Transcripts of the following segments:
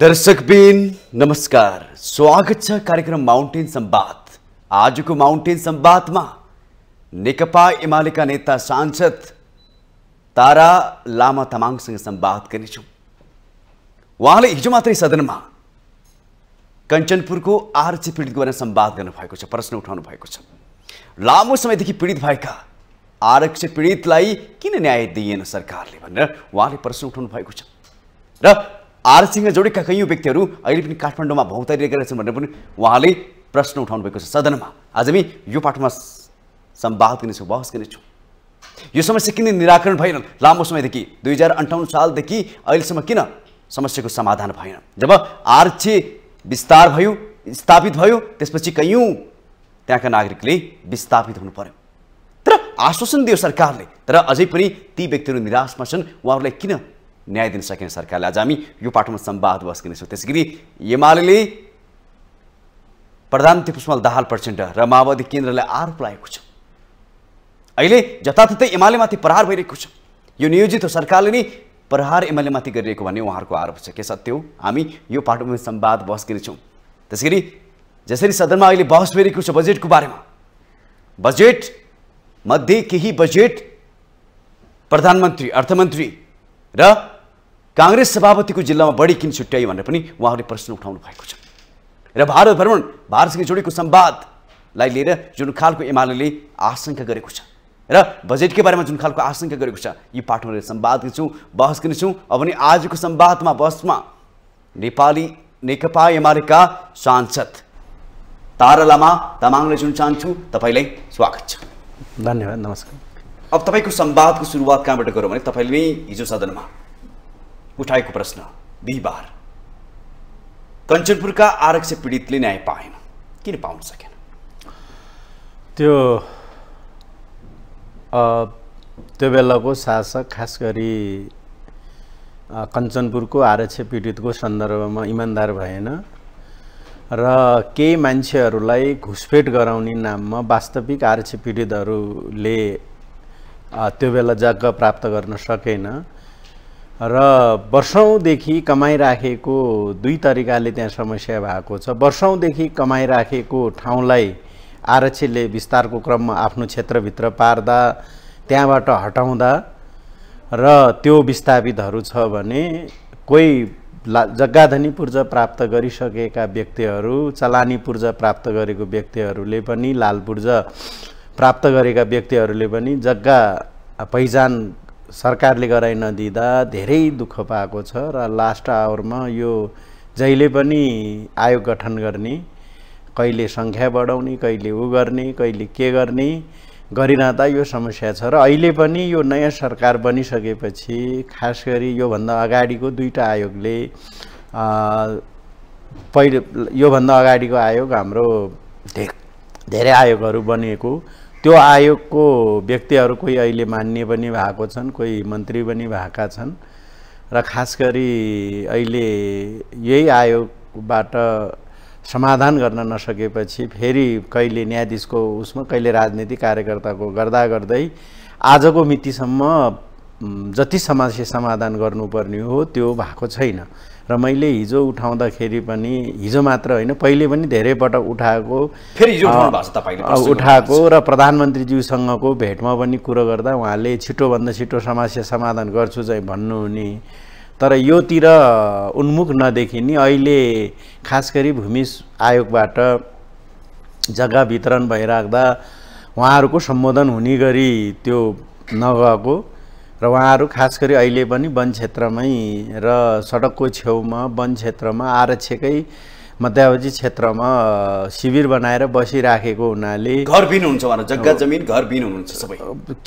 दर्शक दर्शकबिन नमस्कार स्वागत छ कार्यक्रम माउन्टेन सम्वाद आजको माउन्टेन सम्वादमा नेकपा एमालेका नेता सांसद तारा लामा तामाङसँग सम्वाद गर्नेछौँ उहाँले हिजो मात्रै सदनमा कञ्चनपुरको आरजी पीडित गरेर सम्वाद गर्नुभएको छ प्रश्न उठाउनु भएको छ लामो समयदेखि पीडित भएका आरक्ष पीडितलाई किन न्याय दिइएन सरकारले भनेर उहाँले प्रश्न उठाउनु भएको छ र आरसिंह जोडेका कैयौँ व्यक्तिहरू अहिले पनि काठमाडौँमा गरेका छन् भनेर पनि उहाँले प्रश्न उठाउनु भएको छ सदनमा आज हामी यो पाठमा सम्वाद गर्नेछौँ बहस गर्नेछौँ यो समस्या किन निराकरण भएन लामो समयदेखि दुई हजार अन्ठाउन्न सालदेखि अहिलेसम्म किन समस्याको समाधान भएन जब आरक्षे विस्तार भयो स्थापित भयो त्यसपछि कैयौँ त्यहाँका नागरिकले विस्थापित हुनु पर्यो तर आश्वासन दियो सरकारले तर अझै पनि ती व्यक्तिहरू निराशमा छन् उहाँहरूलाई किन न्याय दिन सकेन सरकारले आज हामी यो पाठोमा सम्वाद गर्नेछौँ त्यसै गरी एमाले प्रधानमन्त्री पुष्पमल दाहाल प्रचण्ड र माओवादी केन्द्रलाई आरोप लागेको छ अहिले जताततै एमालेमाथि प्रहार भइरहेको छ यो नियोजित हो सरकारले नै प्रहार एमालेमाथि गरिरहेको भन्ने उहाँहरूको आरोप छ के सत्य हो हामी यो पाटोमा सम्वाद गर्नेछौँ त्यसै गरी जसरी सदनमा अहिले बहस भइरहेको छ बजेटको बारेमा बजेट मध्ये केही बजेट प्रधानमन्त्री अर्थमन्त्री र काङ्ग्रेस सभापतिको जिल्लामा बढी किन छुट्याइ भनेर पनि उहाँहरूले प्रश्न उठाउनु भएको छ र भारत भ्रमण भारतसँग जोडेको सम्वादलाई लिएर जुन खालको एमाले आशंका गरेको छ र बजेटकै बारेमा जुन खालको आशंका गरेको छ यी पाठमा सम्वाद गर्छौँ बहस गर्नेछौँ अब भने आजको सम्वादमा बहसमा नेपाली नेकपा एमालेका सांसद तारा लामा तामाङले जुन चाहन्छु तपाईँलाई स्वागत छ धन्यवाद नमस्कार अब तपाईँको संवादको सुरुवात कहाँबाट गरौँ भने तपाईँले नै हिजो सदनमा उठाएको प्रश्न बिहिबार कञ्चनपुरका आरक्ष पीडितले न्याय पाएन किन पाउन सकेन त्यो त्यो बेलाको शासक खास गरी कञ्चनपुरको आरक्ष पीडितको सन्दर्भमा इमान्दार भएन र केही मान्छेहरूलाई घुसपेट गराउने नाममा वास्तविक आरक्ष पीडितहरूले त्यो बेला जग्गा प्राप्त गर्न सकेन र वर्षौँदेखि कमाइराखेको दुई तरिकाले त्यहाँ समस्या भएको छ वर्षौँदेखि कमाइराखेको ठाउँलाई आरक्षीले विस्तारको क्रममा आफ्नो क्षेत्रभित्र पार्दा त्यहाँबाट हटाउँदा र त्यो विस्थापितहरू छ भने कोही ला जग्गाधनी पूर्जा प्राप्त गरिसकेका व्यक्तिहरू चलानी पूर्जा प्राप्त गरेको व्यक्तिहरूले पनि लाल पूर्जा प्राप्त गरेका व्यक्तिहरूले पनि जग्गा पहिचान सरकारले गराइ नदिँदा धेरै दुःख पाएको छ र लास्ट आवरमा यो जहिले पनि आयोग गठन गर्ने कहिले सङ्ख्या बढाउने कहिले ऊ गर्ने कहिले के गर्ने गरिरहँदा यो समस्या छ र अहिले पनि यो नयाँ सरकार बनिसकेपछि खास गरी योभन्दा अगाडिको दुईवटा आयोगले पहिलो योभन्दा अगाडिको आयोग हाम्रो धेरै आयोगहरू बनिएको त्यो आयोगको व्यक्तिहरू कोही अहिले मान्य पनि भएको छन् कोही मन्त्री पनि भएका छन् र खास गरी अहिले यही आयोगबाट समाधान गर्न नसकेपछि फेरि कहिले न्यायाधीशको उसमा कहिले राजनीति कार्यकर्ताको गर्दा गर्दै आजको मितिसम्म जति समस्या समाधान गर्नुपर्ने हो त्यो भएको छैन र मैले हिजो उठाउँदाखेरि पनि हिजो मात्र होइन पहिले पनि धेरै पटक उठाएको फेरि उठाएको र प्रधानमन्त्रीज्यूसँगको भेटमा पनि कुरो गर्दा उहाँले छिटोभन्दा छिटो समस्या समाधान गर्छु चाहिँ भन्नुहुने तर योतिर उन्मुख नदेखिने अहिले खास गरी भूमि आयोगबाट जग्गा वितरण भइराख्दा उहाँहरूको सम्बोधन हुने गरी त्यो नगएको र उहाँहरू खास गरी अहिले पनि वन क्षेत्रमै र सडकको छेउमा वन क्षेत्रमा आरक्षकै मध्यावधि क्षेत्रमा शिविर बनाएर बसिराखेको हुनाले घर हुन्छ जग्गा जमिन घर बिन हुनुहुन्छ सबै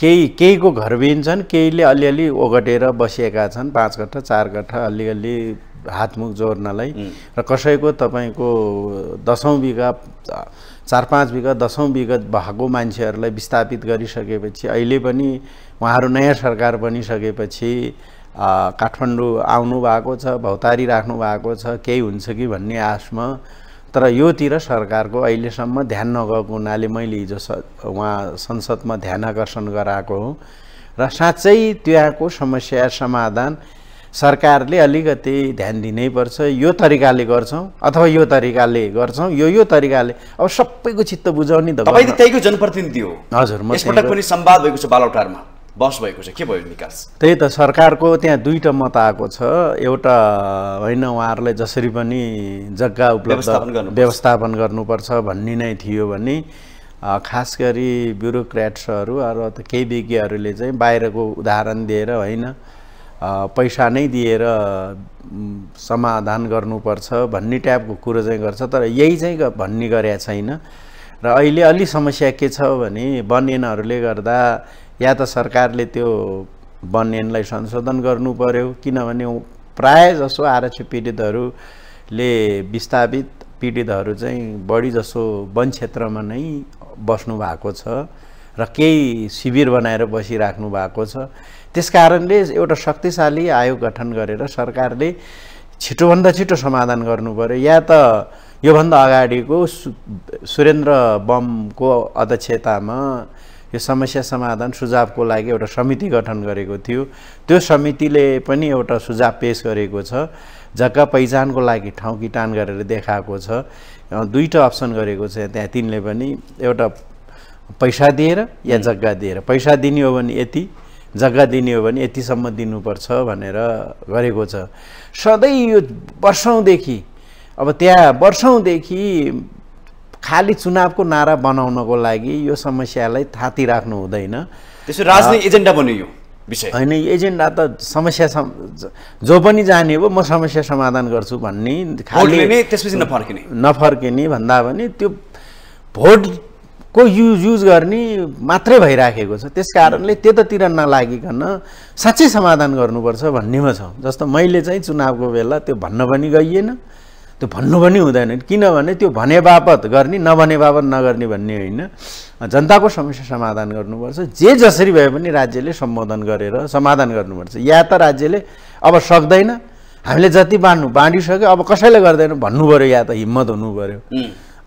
केही केहीको घर बिन छन् केहीले अलिअलि ओगटेर बसिएका छन् पाँच कट्ठा चार कट्ठा अलिअलि हातमुख जोड्नलाई र कसैको तपाईँको दसौँ बिघा चार पाँच बिघा दसौँ बिघा भएको मान्छेहरूलाई विस्थापित गरिसकेपछि अहिले पनि उहाँहरू नयाँ सरकार बनिसकेपछि काठमाडौँ आउनु भएको छ भौतारी राख्नु भएको छ केही हुन्छ कि भन्ने आशमा तर योतिर सरकारको अहिलेसम्म ध्यान नगएको हुनाले मैले हिजो स उहाँ संसदमा ध्यान आकर्षण गराएको हो र साँच्चै त्यहाँको समस्या समाधान सरकारले अलिकति ध्यान दिनैपर्छ यो तरिकाले गर्छौँ अथवा यो तरिकाले गर्छौँ यो यो तरिकाले अब सबैको चित्त बुझाउने त त्यहीको जनप्रतिनिधि हो हजुर म पनि संवाद भएको छ बालौटारमा बस भएको छ के भयो निकास त्यही त सरकारको त्यहाँ दुईवटा मत आएको छ एउटा होइन उहाँहरूलाई जसरी पनि जग्गा उपलब्ध व्यवस्थापन गर्नुपर्छ भन्ने नै थियो भने खास गरी ब्युरोक्रेट्सहरू अरू त केही विज्ञहरूले चाहिँ बाहिरको उदाहरण दिएर होइन पैसा नै दिएर समाधान गर्नुपर्छ भन्ने टाइपको कुरो चाहिँ गर्छ तर यही चाहिँ भन्ने गरेका छैन र अहिले अलि समस्या के छ भने वन एनहरूले गर्दा या त सरकारले त्यो वनयनलाई संशोधन गर्नु पर्यो किनभने प्राय जसो आरक्षी पीडितहरूले विस्थापित पीडितहरू चाहिँ बढी जसो वन क्षेत्रमा नै बस्नु भएको छ र केही शिविर बनाएर बसिराख्नु भएको छ त्यस कारणले एउटा शक्तिशाली आयोग गठन गरेर सरकारले छिटोभन्दा छिटो समाधान गर्नु पऱ्यो या त योभन्दा अगाडिको सु सुरेन्द्र बमको अध्यक्षतामा यो समस्या समाधान सुझावको लागि एउटा समिति गठन गरेको थियो त्यो समितिले पनि एउटा सुझाव पेस गरेको छ जग्गा पहिचानको लागि ठाउँ किटान गरेर देखाएको छ दुईवटा अप्सन गरेको छ त्यहाँ तिनले पनि एउटा पैसा दिएर या जग्गा दिएर पैसा दिने हो भने यति जग्गा दिने हो भने यतिसम्म दिनुपर्छ भनेर गरेको छ सधैँ यो वर्षौँदेखि अब त्यहाँ वर्षौँदेखि खालि चुनावको नारा बनाउनको लागि यो समस्यालाई थाती राख्नु हुँदैन त्यसो राजनीति एजेन्डा बन्यो यो विषय होइन एजेन्डा त समस्या जो पनि जाने हो म समस्या समाधान गर्छु भन्ने खालि त्यसपछि नफर्किने नफर्किने भन्दा पनि त्यो भोटको युज युज गर्ने मात्रै भइराखेको छ त्यस कारणले त्यतातिर नलागिकन साँच्चै समाधान गर्नुपर्छ भन्नेमा छ जस्तो मैले चाहिँ चुनावको बेला त्यो भन्न पनि गइएन त्यो भन्नु पनि हुँदैन किनभने त्यो भने बापत गर्ने नभने बापत नगर्ने भन्ने होइन जनताको समस्या समाधान गर्नुपर्छ जे जसरी भए पनि राज्यले सम्बोधन गरेर समाधान गर्नुपर्छ या त राज्यले अब सक्दैन हामीले जति बाँड्नु बाँडिसक्यो अब कसैले गर्दैन भन्नु पऱ्यो या त हिम्मत हुनु पऱ्यो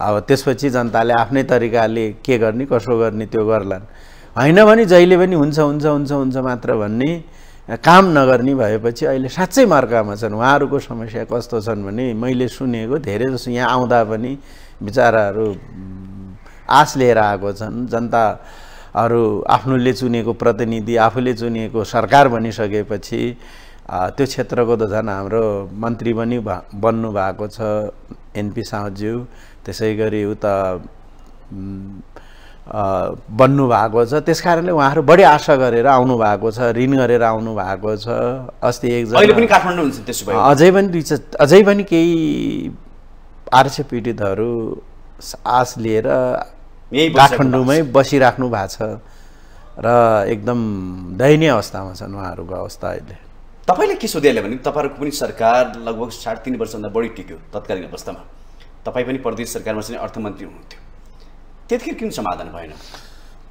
अब त्यसपछि जनताले आफ्नै तरिकाले के गर्ने कसो गर्ने त्यो गर्लान् होइन भने जहिले पनि हुन्छ हुन्छ हुन्छ हुन्छ मात्र भन्ने काम नगर्ने भएपछि अहिले साँच्चै मार्कामा छन् उहाँहरूको समस्या कस्तो छन् भने मैले सुनेको धेरै जसो यहाँ आउँदा पनि बिचाराहरू आश लिएर आएको छन् जनताहरू आफ्नोले चुनेको प्रतिनिधि आफूले चुनिएको सरकार बनिसकेपछि त्यो क्षेत्रको त झन् हाम्रो मन्त्री पनि भा बन्नु भएको छ एनपी साहज्यू त्यसै गरी उता बन्नु भएको छ त्यस कारणले उहाँहरू बढी आशा गरेर आउनु भएको छ ऋण गरेर आउनु भएको छ अस्ति एकजना काठमाडौँ त्यसो भए अझै पनि दुई अझै पनि केही आरक्ष पीडितहरू आस लिएर काठमाडौँमै बसिराख्नु भएको छ र एकदम दयनीय अवस्थामा छन् उहाँहरूको अवस्था अहिले तपाईँले के सोधिहाल्यो भने तपाईँहरूको पनि सरकार लगभग साढे तिन वर्षभन्दा बढी टिक्यो तत्कालीन अवस्थामा तपाईँ पनि प्रदेश सरकारमा चाहिँ अर्थमन्त्री हुनुहुन्थ्यो त्यतिखेर किन समाधान भएन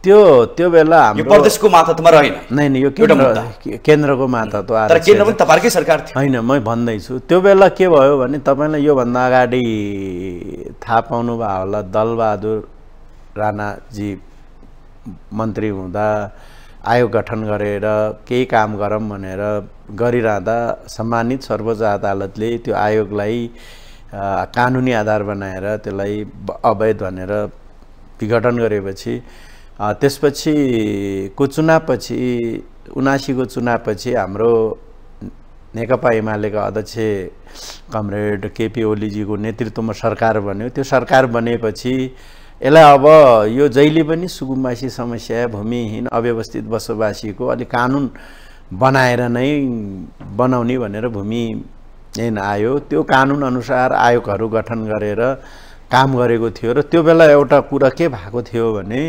त्यो त्यो बेला हाम्रो प्रदेशको मातहतमा रहेन नै नै यो केन्द्र केन्द्रको मातत्व तर केन्द्र पनि तपाईँकै सरकार थियो होइन म भन्दैछु त्यो बेला के भयो भने तपाईँलाई योभन्दा अगाडि थाहा पाउनुभयो होला दलबहादुर राणाजी मन्त्री हुँदा आयोग गठन गरेर केही काम गरौँ भनेर गरिरहँदा सम्मानित सर्वोच्च अदालतले त्यो आयोगलाई कानुनी आधार बनाएर त्यसलाई अवैध भनेर विघटन गरेपछि त्यसपछिको चुनावपछि उनासीको चुनावपछि हाम्रो नेकपा एमालेका अध्यक्ष कमरेड केपी ओलीजीको नेतृत्वमा सरकार बन्यो त्यो सरकार बनेपछि यसलाई अब यो जहिले पनि सुकुम्बासी समस्या भूमिहीन अव्यवस्थित बसोबासीको अलिक कानुन बनाएर नै बनाउने भनेर भूमिहीन आयो त्यो कानुनअनुसार आयोगहरू गठन गरेर काम गरेको थियो र त्यो बेला एउटा कुरा के भएको थियो भने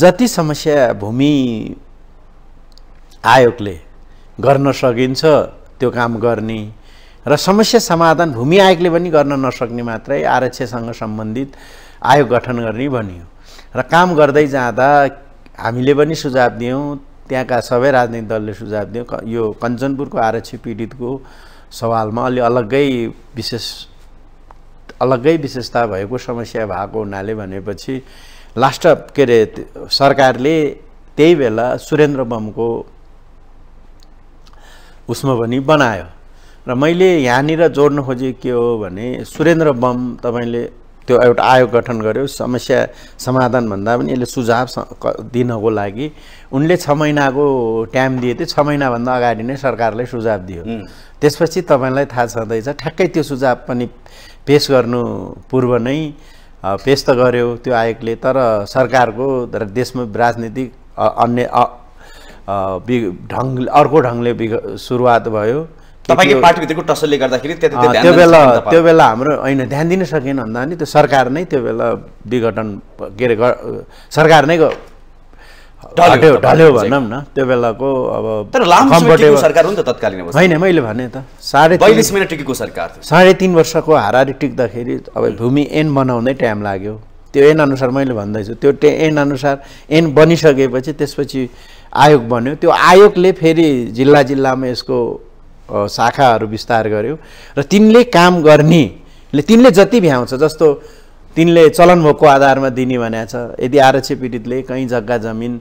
जति समस्या भूमि आयोगले गर्न सकिन्छ त्यो काम गर्ने र समस्या समाधान भूमि आयोगले पनि गर्न नसक्ने मात्रै आरक्षसँग सम्बन्धित आयोग गठन गर्ने भनियो र काम गर्दै जाँदा हामीले पनि सुझाव दियौँ त्यहाँका सबै राजनीतिक दलले सुझाव दियो यो कञ्चनपुरको आरक्षी पीडितको सवालमा अलि अलग्गै विशेष अलग्गै विशेषता भएको समस्या भएको हुनाले भनेपछि लास्ट के अरे सरकारले त्यही बेला सुरेन्द्र बमको उसमा पनि बनायो र मैले यहाँनिर जोड्न खोजेँ के हो भने सुरेन्द्र बम तपाईँले त्यो एउटा आयोग गठन गर्यो समस्या समाधानभन्दा पनि यसले सुझाव दिनको लागि उनले छ महिनाको टाइम दिए थियो छ महिनाभन्दा अगाडि नै सरकारले सुझाव दियो त्यसपछि तपाईँलाई थाहा छँदैछ ठ्याक्कै त्यो सुझाव पनि पेस गर्नु पूर्व नै पेस त गर्यो त्यो आयोगले तर सरकारको देशमा राजनीतिक अन्य ढङ्ग अर्को ढङ्गले सुरुवात भयो पार्टीभित्रको टसले गर्दाखेरि त्यो बेला त्यो बेला हाम्रो होइन ध्यान दिन सकेन भन्दा नि त्यो सरकार नै त्यो बेला विघटन के अरे सरकार नै ढल्यो ढल्यो भनौँ न त्यो बेलाको अब तर लामो सरकार हो नि त तत्कालीन होइन मैले भने त साढे महिना टिकेको सरकार साढे तिन वर्षको हारारी टिक्दाखेरि अब भूमि एन बनाउँदै टाइम लाग्यो त्यो एन अनुसार मैले भन्दैछु त्यो टे एन अनुसार एन बनिसकेपछि त्यसपछि आयोग बन्यो त्यो आयोगले फेरि जिल्ला जिल्लामा यसको शाखाहरू विस्तार गर्यो र तिनले काम गर्नेले तिनले जति भ्याउँछ जस्तो तिनले चलनभोगको आधारमा दिने भनेको छ यदि आरक्ष पीडितले कहीँ जग्गा जमिन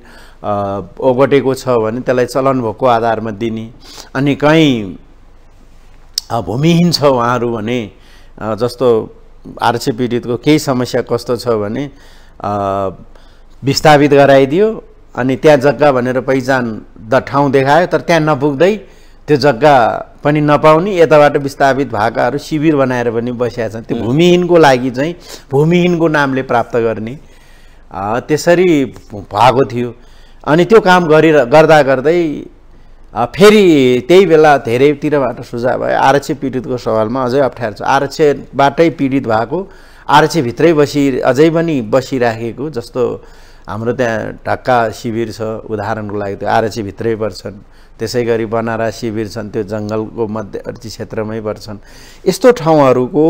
ओगटेको छ भने त्यसलाई चलनभोगको आधारमा दिने अनि कहीँ भूमिहीन छ उहाँहरू भने जस्तो आरक्ष पीडितको केही समस्या कस्तो छ भने विस्थापित गराइदियो अनि त्यहाँ जग्गा भनेर पहिचान द ठाउँ देखायो तर त्यहाँ नपुग्दै त्यो जग्गा पनि नपाउने यताबाट विस्थापित भएकाहरू शिविर बनाएर पनि बसिरहेको छन् त्यो भूमिहीनको लागि चाहिँ भूमिहीनको नामले प्राप्त गर्ने त्यसरी भएको थियो अनि त्यो काम गरेर गर्दा गर्दै फेरि त्यही बेला धेरैतिरबाट सुझाव भयो आरक्ष पीडितको सवालमा अझै अप्ठ्यारो छ आरक्षबाटै पीडित भएको भित्रै बसि अझै पनि बसिराखेको जस्तो हाम्रो त्यहाँ ढक्का शिविर छ उदाहरणको लागि त्यो भित्रै पर्छन् त्यसै गरी बनारा शिविर छन् त्यो जङ्गलको मध्यवर्ती क्षेत्रमै पर्छन् यस्तो ठाउँहरूको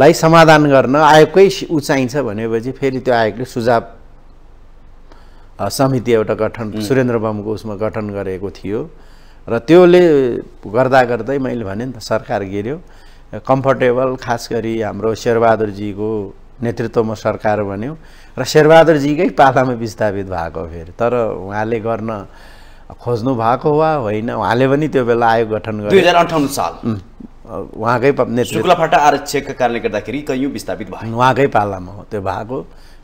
लाई समाधान गर्न आयोगकै उचाइन्छ भनेपछि फेरि त्यो आयोगले सुझाव समिति एउटा गठन सुरेन्द्र बमको उसमा गठन गरेको थियो र त्योले गर्दा गर्दै मैले भने नि त सरकार गिर्यो कम्फर्टेबल खास गरी हाम्रो शेरबहादुरजीको नेतृत्वमा सरकार बन्यो र शेरबहादुरजीकै पालामा विस्थापित भएको फेरि तर उहाँले गर्न खोज्नु भएको वा होइन उहाँले पनि त्यो बेला आयोग गठन गर्यो दुई हजार अन्ठाउन्न साल उहाँकै शुक्लाफाटा आरक्षकका कारणले गर्दाखेरि कैयौँ विस्थापित भयो उहाँकै पालामा हो त्यो भएको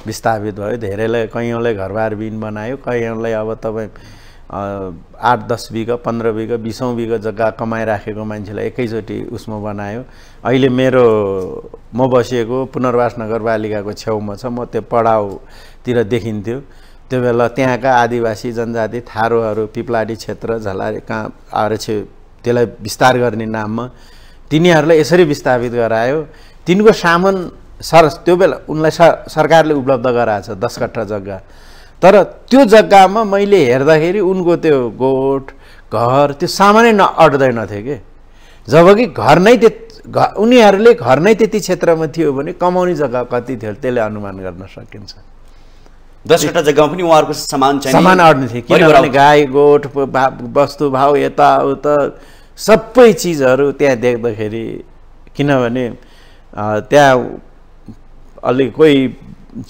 विस्थापित भयो धेरैलाई कैयौँलाई घरबार बिन बनायो कैयौँलाई अब तपाईँ आठ दस बिघा पन्ध्र बिघा बिसौँ बिघा जग्गा कमाइराखेको मान्छेलाई एकैचोटि उसमा बनायो अहिले मेरो म बसेको पुनर्वास नगरपालिकाको छेउमा छ म त्यो पढाउतिर देखिन्थ्यो त्यो बेला त्यहाँका आदिवासी जनजाति थारोहरू पिपलाडी क्षेत्र झलारी कहाँ आएर त्यसलाई विस्तार गर्ने नाममा तिनीहरूलाई यसरी विस्थापित गरायो तिनको सामान सर त्यो बेला उनलाई सरकारले उपलब्ध गराएछ दस कट्ठा जग्गा तर त्यो जग्गामा मैले हेर्दाखेरि उनको त्यो गोठ घर त्यो सामानै न अट्दैनथ्यो कि जब कि घर नै त्यो उनीहरूले घर नै त्यति क्षेत्रमा थियो भने कमाउने जग्गा कति थियो त्यसले अनुमान गर्न सकिन्छ दसवटा जग्गामा पनि उहाँहरूको सामान चाहिँ सामान अड्ने थियो किनभने गाई गोठ वस्तु भाव यताउता सबै चिजहरू त्यहाँ देख्दाखेरि किनभने त्यहाँ अलिक कोही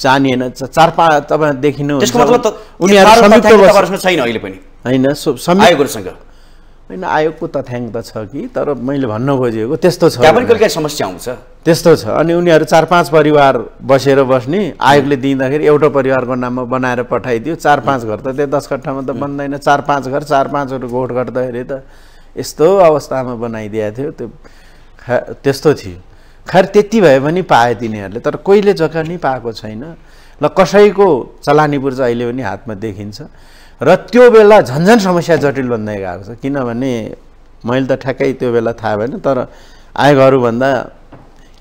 जानिएन चार पाँच तपाईँ देखिनु उनीहरू छैन अहिले पनि होइन होइन आयोगको तथ्याङ्क त छ कि तर मैले भन्न खोजेको त्यस्तो छ त्यहाँ पनि समस्या आउँछ त्यस्तो छ अनि उनीहरू चार पाँच परिवार बसेर बस्ने आयोगले दिँदाखेरि एउटा परिवारको नाममा बनाएर पठाइदियो चार पाँच घर त त्यो दस कट्ठामा त बन्दैन चार पाँच घर चार पाँचवटा गोठ गर्दाखेरि त यस्तो अवस्थामा बनाइदिएको थियो त्यो त्यस्तो थियो खैर त्यति भए पनि पायो तिनीहरूले तर कहिले जग्गा नै पाएको छैन ल कसैको चलानी बुर्ज अहिले पनि हातमा देखिन्छ र त्यो बेला झन्झन समस्या जटिल बन्दै गएको छ किनभने मैले त ठ्याक्कै त्यो बेला थाहा भएन तर आयोगहरूभन्दा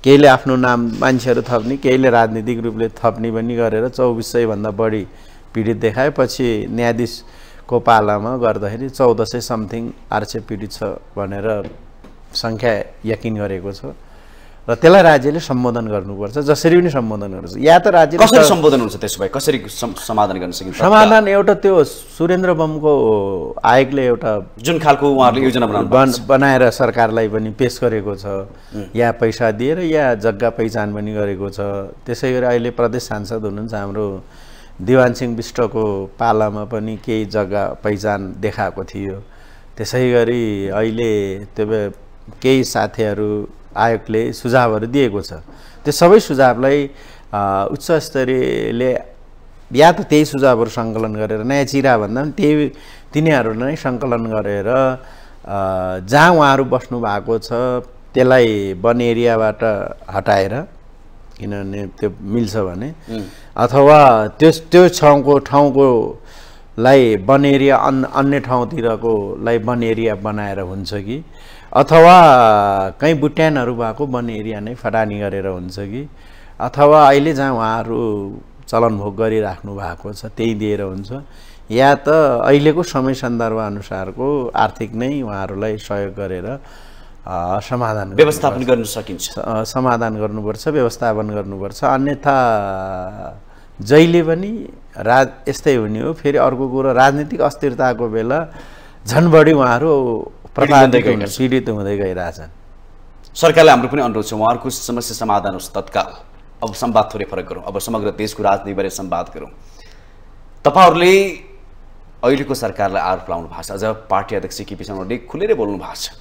केहीले आफ्नो नाम मान्छेहरू थप्ने केहीले राजनीतिक रूपले थप्ने पनि गरेर चौबिस सयभन्दा बढी पीडित देखाए पछि न्यायाधीशको पालामा गर्दाखेरि चौध सय समथिङ आठ सय पीडित छ भनेर सङ्ख्या यकिन गरेको छ र त्यसलाई राज्यले सम्बोधन गर्नुपर्छ जसरी पनि सम्बोधन गर्नुपर्छ या त राज्य कसरी सम्बोधन हुन्छ त्यसो भए कसरी समाधान गर्न सकिन्छ समाधान एउटा त्यो सुरेन्द्र बमको आयोगले एउटा जुन खालको उहाँहरूले योजना बनाउनु बनाएर सरकारलाई पनि पेस गरेको छ या पैसा दिएर या जग्गा पहिचान पनि गरेको छ त्यसै गरी अहिले प्रदेश सांसद हुनुहुन्छ हाम्रो दिवान सिंह विष्टको पालामा पनि केही जग्गा पहिचान देखाएको थियो त्यसै गरी अहिले त्यो केही साथीहरू आयोगले सुझावहरू दिएको छ त्यो सबै सुझावलाई उच्च स्तरीयले या त त्यही सुझावहरू सङ्कलन गरेर नयाँ चिरा भन्दा पनि त्यही तिनीहरू नै सङ्कलन गरेर जहाँ उहाँहरू बस्नु भएको छ त्यसलाई वन एरियाबाट हटाएर किनभने त्यो मिल्छ भने अथवा त्यो त्यो ठाउँको ठाउँको लाई वन एरिया अन्य अन्य ठाउँतिरको वन एरिया बनाएर हुन्छ कि अथवा कहीँ बुट्यानहरू भएको वन एरिया नै फटानी गरेर हुन्छ कि अथवा अहिले जहाँ उहाँहरू चलनभोग गरिराख्नु भएको छ त्यहीँ दिएर हुन्छ या त अहिलेको समय सन्दर्भ अनुसारको आर्थिक नै उहाँहरूलाई सहयोग गरेर समाधान व्यवस्थापन गर्नु सकिन्छ समाधान गर्नुपर्छ व्यवस्थापन गर्नुपर्छ अन्यथा जहिले पनि रा यस्तै हुने हो फेरि अर्को कुरो राजनीतिक अस्थिरताको बेला झन् बढी उहाँहरू प्रभावित पीडित हुँदै गइरहेछन् सरकारले हाम्रो पनि अनुरोध छ उहाँहरूको समस्या समाधान होस् तत्काल अब सम्वाद थोरै फरक गरौँ अब समग्र देशको राजनीतिबारे सम्वाद गरौँ तपाईँहरूले अहिलेको सरकारलाई आरोप लाउनु भएको छ अझ पार्टी अध्यक्ष केपी शर्माले खुलेरै बोल्नु भएको छ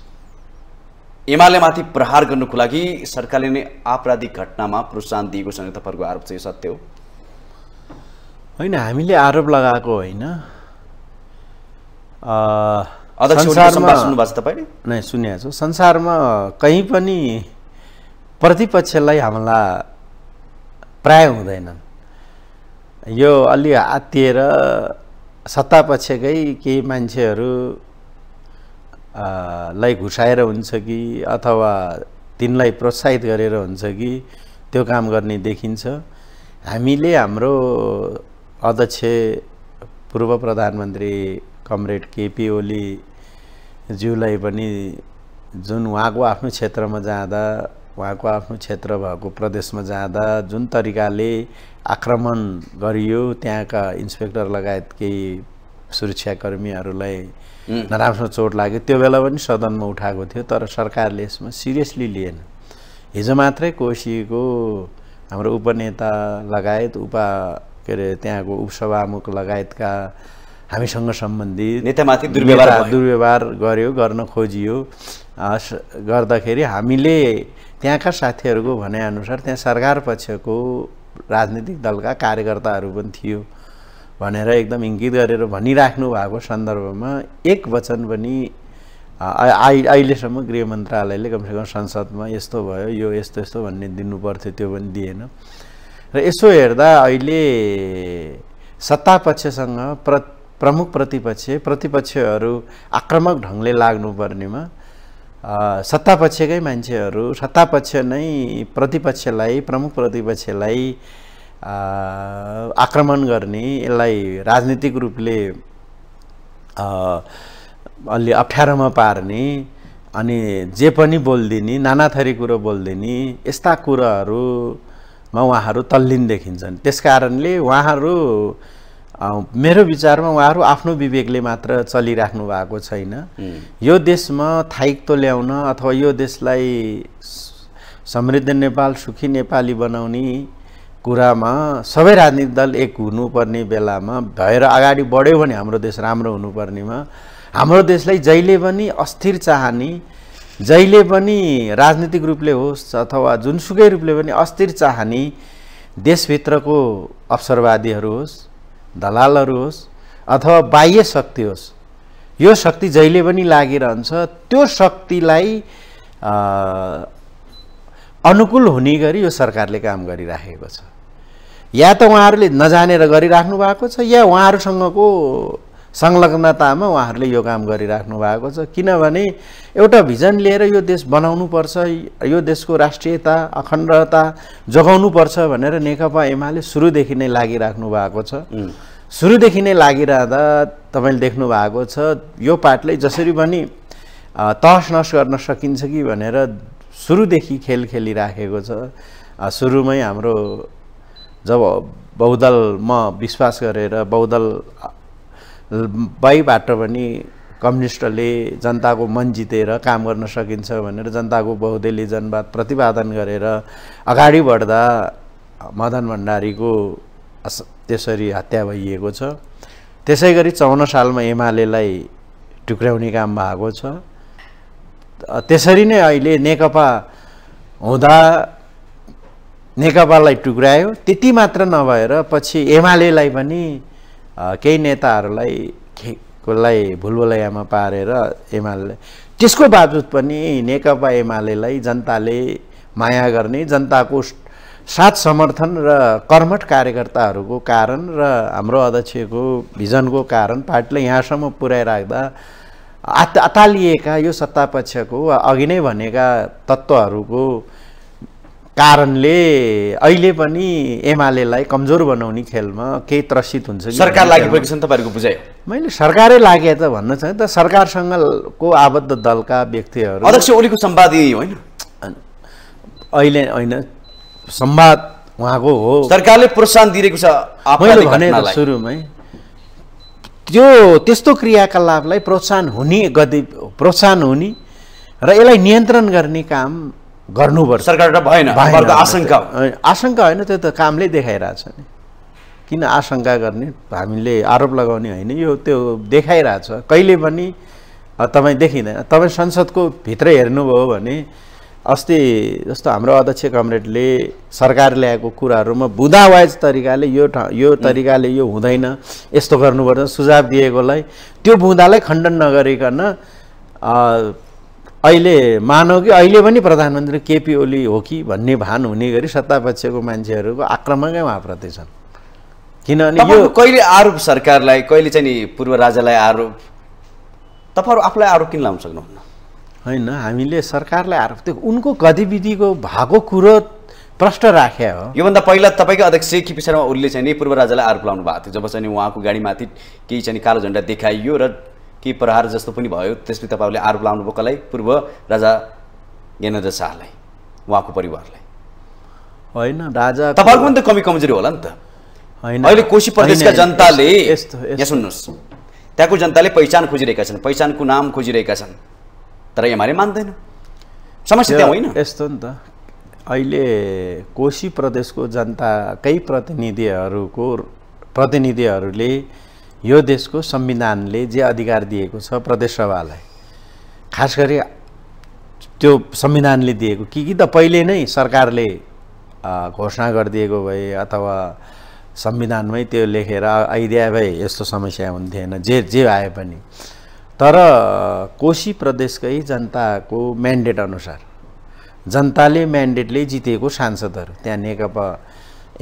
एमालेमाथि प्रहार गर्नुको लागि सरकारले नै आपराधिक घटनामा प्रोत्साहन दिएको छ भने तपाईँहरूको आरोप चाहिँ सत्य हो होइन हामीले आरोप लगाएको होइन नै सुनेको छु संसारमा कहीँ पनि प्रतिपक्षलाई हमला प्राय हुँदैनन् यो अलि आत्तिएर सत्तापक्षकै केही मान्छेहरू लाई घुसाएर हुन्छ कि अथवा तिनलाई प्रोत्साहित गरेर हुन्छ कि त्यो काम गर्ने देखिन्छ हामीले हाम्रो अध्यक्ष पूर्व प्रधानमन्त्री कमरेड केपी ओली ज्यूलाई पनि जुन उहाँको आफ्नो क्षेत्रमा जाँदा उहाँको आफ्नो क्षेत्र भएको प्रदेशमा जाँदा जुन तरिकाले आक्रमण गरियो त्यहाँका इन्सपेक्टर लगायत केही सुरक्षाकर्मीहरूलाई नराम्रो चोट लाग्यो त्यो बेला पनि सदनमा उठाएको थियो तर सरकारले यसमा सिरियसली लिएन हिजो मात्रै कोसीको हाम्रो उपनेता लगायत उपा के अरे त्यहाँको उपसभामुख लगायतका हामीसँग सम्बन्धित नेतामाथि दुर्व्यवहार दुर्व्यवहार गर्यो गर्न खोजियो गर्दाखेरि हामीले त्यहाँका साथीहरूको भनाइअनुसार त्यहाँ सरकार पक्षको राजनीतिक दलका कार्यकर्ताहरू पनि थियो भनेर एकदम इङ्गित गरेर भनिराख्नु भएको सन्दर्भमा एक वचन पनि आइ अहिलेसम्म गृह मन्त्रालयले कमसेकम संसदमा यस्तो भयो यो यस्तो यस्तो भन्ने दिनुपर्थ्यो त्यो पनि दिएन र यसो हेर्दा अहिले सत्ता पक्षसँग प्र प्रमुख प्रतिपक्ष प्रतिपक्षहरू आक्रामक ढङ्गले लाग्नुपर्नेमा सत्तापक्षकै मान्छेहरू सत्तापक्ष नै प्रतिपक्षलाई प्रमुख प्रतिपक्षलाई आक्रमण गर्ने यसलाई राजनीतिक रूपले अलि अप्ठ्यारोमा पार्ने अनि जे पनि बोलिदिने नानाथरी कुरो बोलिदिने यस्ता कुराहरूमा उहाँहरू तल्लिन देखिन्छन् त्यस कारणले उहाँहरू मेरो विचारमा उहाँहरू आफ्नो विवेकले मात्र चलिराख्नु भएको छैन यो देशमा थायित्व ल्याउन अथवा यो देशलाई समृद्ध नेपाल सुखी नेपाली बनाउने कुरामा सबै राजनीतिक दल एक हुनुपर्ने बेलामा भएर अगाडि बढ्यो भने हाम्रो देश राम्रो हुनुपर्नेमा हाम्रो देशलाई जहिले पनि अस्थिर चाहने जहिले पनि राजनीतिक रूपले होस् अथवा जुनसुकै रूपले पनि अस्थिर चाहने देशभित्रको अवसरवादीहरू होस् दलालहरू होस् अथवा बाह्य शक्ति होस् यो शक्ति जहिले पनि लागिरहन्छ त्यो शक्तिलाई अनुकूल हुने गरी यो सरकारले काम गरिराखेको छ या त उहाँहरूले नजानेर गरिराख्नु भएको छ या उहाँहरूसँगको संलग्नतामा उहाँहरूले यो काम गरिराख्नु भएको छ किनभने एउटा भिजन लिएर यो देश बनाउनुपर्छ यो देशको राष्ट्रियता अखण्डता जोगाउनुपर्छ भनेर नेकपा एमाले सुरुदेखि नै लागिराख्नु भएको छ सुरुदेखि नै लागिरहँदा तपाईँले देख्नु भएको छ यो पार्टले जसरी पनि तहस नहस गर्न सकिन्छ कि भनेर सुरुदेखि खेल खेलिराखेको छ सुरुमै हाम्रो जब बहुदल म विश्वास गरेर बहुदल बैबाट पनि कम्युनिस्टले जनताको मन जितेर काम गर्न सकिन्छ भनेर जनताको बहुदलीय जनवाद प्रतिपादन गरेर अगाडि बढ्दा मदन भण्डारीको त्यसरी हत्या भइएको छ त्यसै गरी चौन सालमा एमालेलाई टुक्र्याउने काम भएको छ त्यसरी नै अहिले नेकपा हुँदा नेकपालाई टुक्रायो त्यति मात्र नभएर पछि एमालेलाई पनि केही नेताहरूलाई खेलाई भुलभुलैयामा पारेर एमाले त्यसको बावजुद पनि नेकपा एमालेलाई जनताले माया गर्ने जनताको साथ समर्थन र कर्मठ कार्यकर्ताहरूको कारण र हाम्रो अध्यक्षको भिजनको कारण पार्टीले यहाँसम्म पुर्याइराख्दा आत अतालिएका यो सत्तापक्षको अघि नै भनेका तत्त्वहरूको कारणले अहिले पनि एमालेलाई कमजोर बनाउने खेलमा केही त्रसित हुन्छ सरकार लागिपरेको छ तपाईँहरूको बुझाइ मैले सरकारै लागे त भन्न चाहेँ त सरकारसँगको आबद्ध दलका व्यक्तिहरू अध्यक्ष ओलीको यही होइन अहिले होइन सम्वाद उहाँको हो सरकारले प्रोत्साहन दिएको छ मैले भने सुरुमै त्यो त्यस्तो क्रियाकलापलाई प्रोत्साहन हुने गति प्रोत्साहन हुने र यसलाई नियन्त्रण गर्ने काम गर्नुपर्छ सरकारबाट भएन आशङ्का आशङ्का होइन त्यो त कामले देखाइरहेछ नि किन आशङ्का गर्ने हामीले आरोप लगाउने होइन यो त्यो देखाइरहेछ कहिले पनि तपाईँ देखिँदैन तपाईँ संसदको भित्र हेर्नुभयो भने अस्ति जस्तो हाम्रो अध्यक्ष कमरेडले सरकार ल्याएको कुराहरूमा बुदावाइज तरिकाले यो ठाउँ यो तरिकाले यो हुँदैन यस्तो गर्नुपर्छ सुझाव दिएकोलाई त्यो बुँदालाई खण्डन नगरिकन अहिले मानौ कि अहिले पनि प्रधानमन्त्री केपी ओली हो कि भन्ने भान हुने गरी सत्तापक्षको मान्छेहरूको आक्रमणकै उहाँप्रति छन् किनभने यो कहिले आरोप सरकारलाई कहिले चाहिँ नि पूर्व राजालाई आरोप तपाईँहरू आफूलाई आरोप किन लाउन सक्नुहुन्न होइन हामीले सरकारलाई आरोप त्यो उनको गतिविधिको भएको कुरो प्रष्ट राखे हो योभन्दा पहिला तपाईँको अध्यक्ष केपी शर्मा ओलीले चाहिँ नि पूर्व राजालाई आरोप लाउनु भएको थियो जब चाहिँ उहाँको गाडीमाथि केही चाहिँ कालो झन्डा देखाइयो र कि प्रहार जस्तो पनि भयो त्यसले तपाईँहरूले आरोप भयो कसलाई पूर्व राजा ज्ञानेन्द्र शाहलाई उहाँको परिवारलाई होइन राजा तपाईँहरूको पनि त कमी कमजोरी होला नि त होइन अहिले कोशी प्रदेशका जनताले यस्तो यहाँ सुन्नुहोस् त्यहाँको जनताले पहिचान खोजिरहेका छन् पहिचानको नाम खोजिरहेका छन् तर एमाले मान्दैन समस्या त्यहाँ होइन यस्तो नि त अहिले कोशी प्रदेशको जनताकै प्रतिनिधिहरूको प्रतिनिधिहरूले यो देशको संविधानले जे अधिकार दिएको छ प्रदेशसभालाई खास गरी त्यो संविधानले दिएको कि कि त पहिले नै सरकारले घोषणा गरिदिएको भए अथवा संविधानमै त्यो लेखेर आइदिए भए यस्तो समस्या हुन्थेन जे जे आए पनि तर कोशी प्रदेशकै जनताको म्यान्डेट अनुसार जनताले म्यान्डेटले जितेको सांसदहरू त्यहाँ नेकपा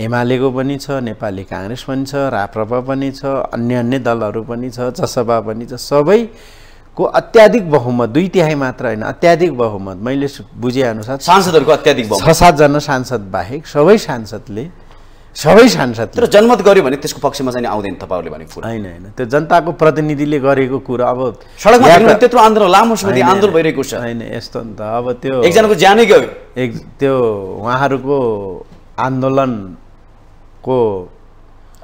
एमालेको पनि छ नेपाली काङ्ग्रेस पनि छ राप्रपा पनि छ अन्य अन्य दलहरू पनि छ जसपा पनि छ सबैको अत्याधिक बहुमत दुई तिहाई मात्र होइन अत्याधिक बहुमत मैले बुझेअनुसार सांसदहरूको अत्याधिक छ सातजना सांसद बाहेक सबै सांसदले सबै सांसद तर जनमत गर्यो भने त्यसको पक्षमा चाहिँ आउँदैन तपाईँहरूले भनेको कुरा होइन होइन त्यो जनताको प्रतिनिधिले गरेको कुरा अब सडकमा त्यत्रो आन्दोलन लामो समय आन्दोलन भइरहेको छ होइन यस्तो नि त अब त्यो एकजनाको ज्यानै गयो एक त्यो उहाँहरूको आन्दोलन को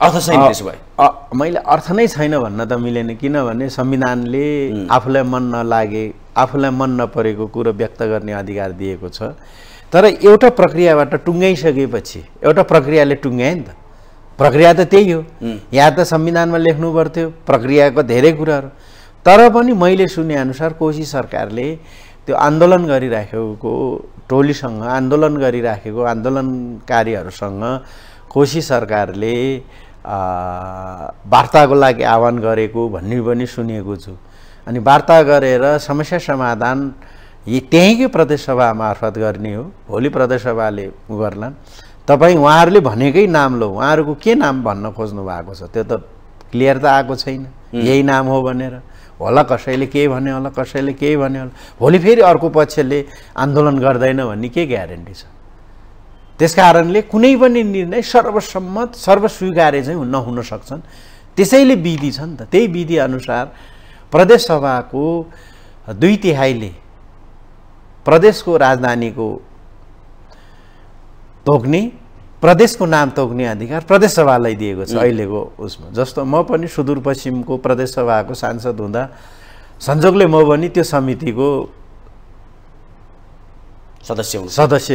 अर्थ छैन त्यसो भए मैले अर्थ नै छैन भन्न त मिलेन किनभने संविधानले आफूलाई मन नलागे आफूलाई मन नपरेको कुरो व्यक्त गर्ने अधिकार दिएको छ तर एउटा प्रक्रियाबाट टुङ्गाइसकेपछि एउटा प्रक्रियाले टुङ्गायो नि त प्रक्रिया त त्यही हो यहाँ त संविधानमा लेख्नु पर्थ्यो प्रक्रियाको धेरै कुराहरू तर पनि मैले सुने अनुसार कोशी सरकारले त्यो आन्दोलन गरिराखेको टोलीसँग आन्दोलन गरिराखेको आन्दोलनकारीहरूसँग कोशी सरकारले वार्ताको लागि आह्वान गरेको भन्ने पनि सुनेको छु अनि वार्ता गरेर समस्या समाधान यी त्यहीँकै प्रदेशसभा मार्फत गर्ने हो भोलि प्रदेशसभाले गर्लान् तपाईँ उहाँहरूले भनेकै नाम लो उहाँहरूको के नाम भन्न खोज्नु भएको छ त्यो त क्लियर त आएको छैन यही नाम हो भनेर होला कसैले केही भन्यो होला कसैले केही भन्यो होला भोलि फेरि अर्को पक्षले आन्दोलन गर्दैन भन्ने के ग्यारेन्टी छ त्यस कारणले कुनै पनि निर्णय सर्वसम्मत सर्वस्वीकार्य चाहिँ नहुन सक्छन् त्यसैले विधि छ नि त त्यही विधि विधिअनुसार प्रदेशसभाको दुई तिहाईले प्रदेशको राजधानीको तोक्ने प्रदेशको नाम तोक्ने अधिकार प्रदेशसभालाई दिएको छ अहिलेको उसमा जस्तो म पनि सुदूरपश्चिमको प्रदेशसभाको सांसद हुँदा संजोगले म पनि त्यो समितिको सदस्य हुनु सदस्य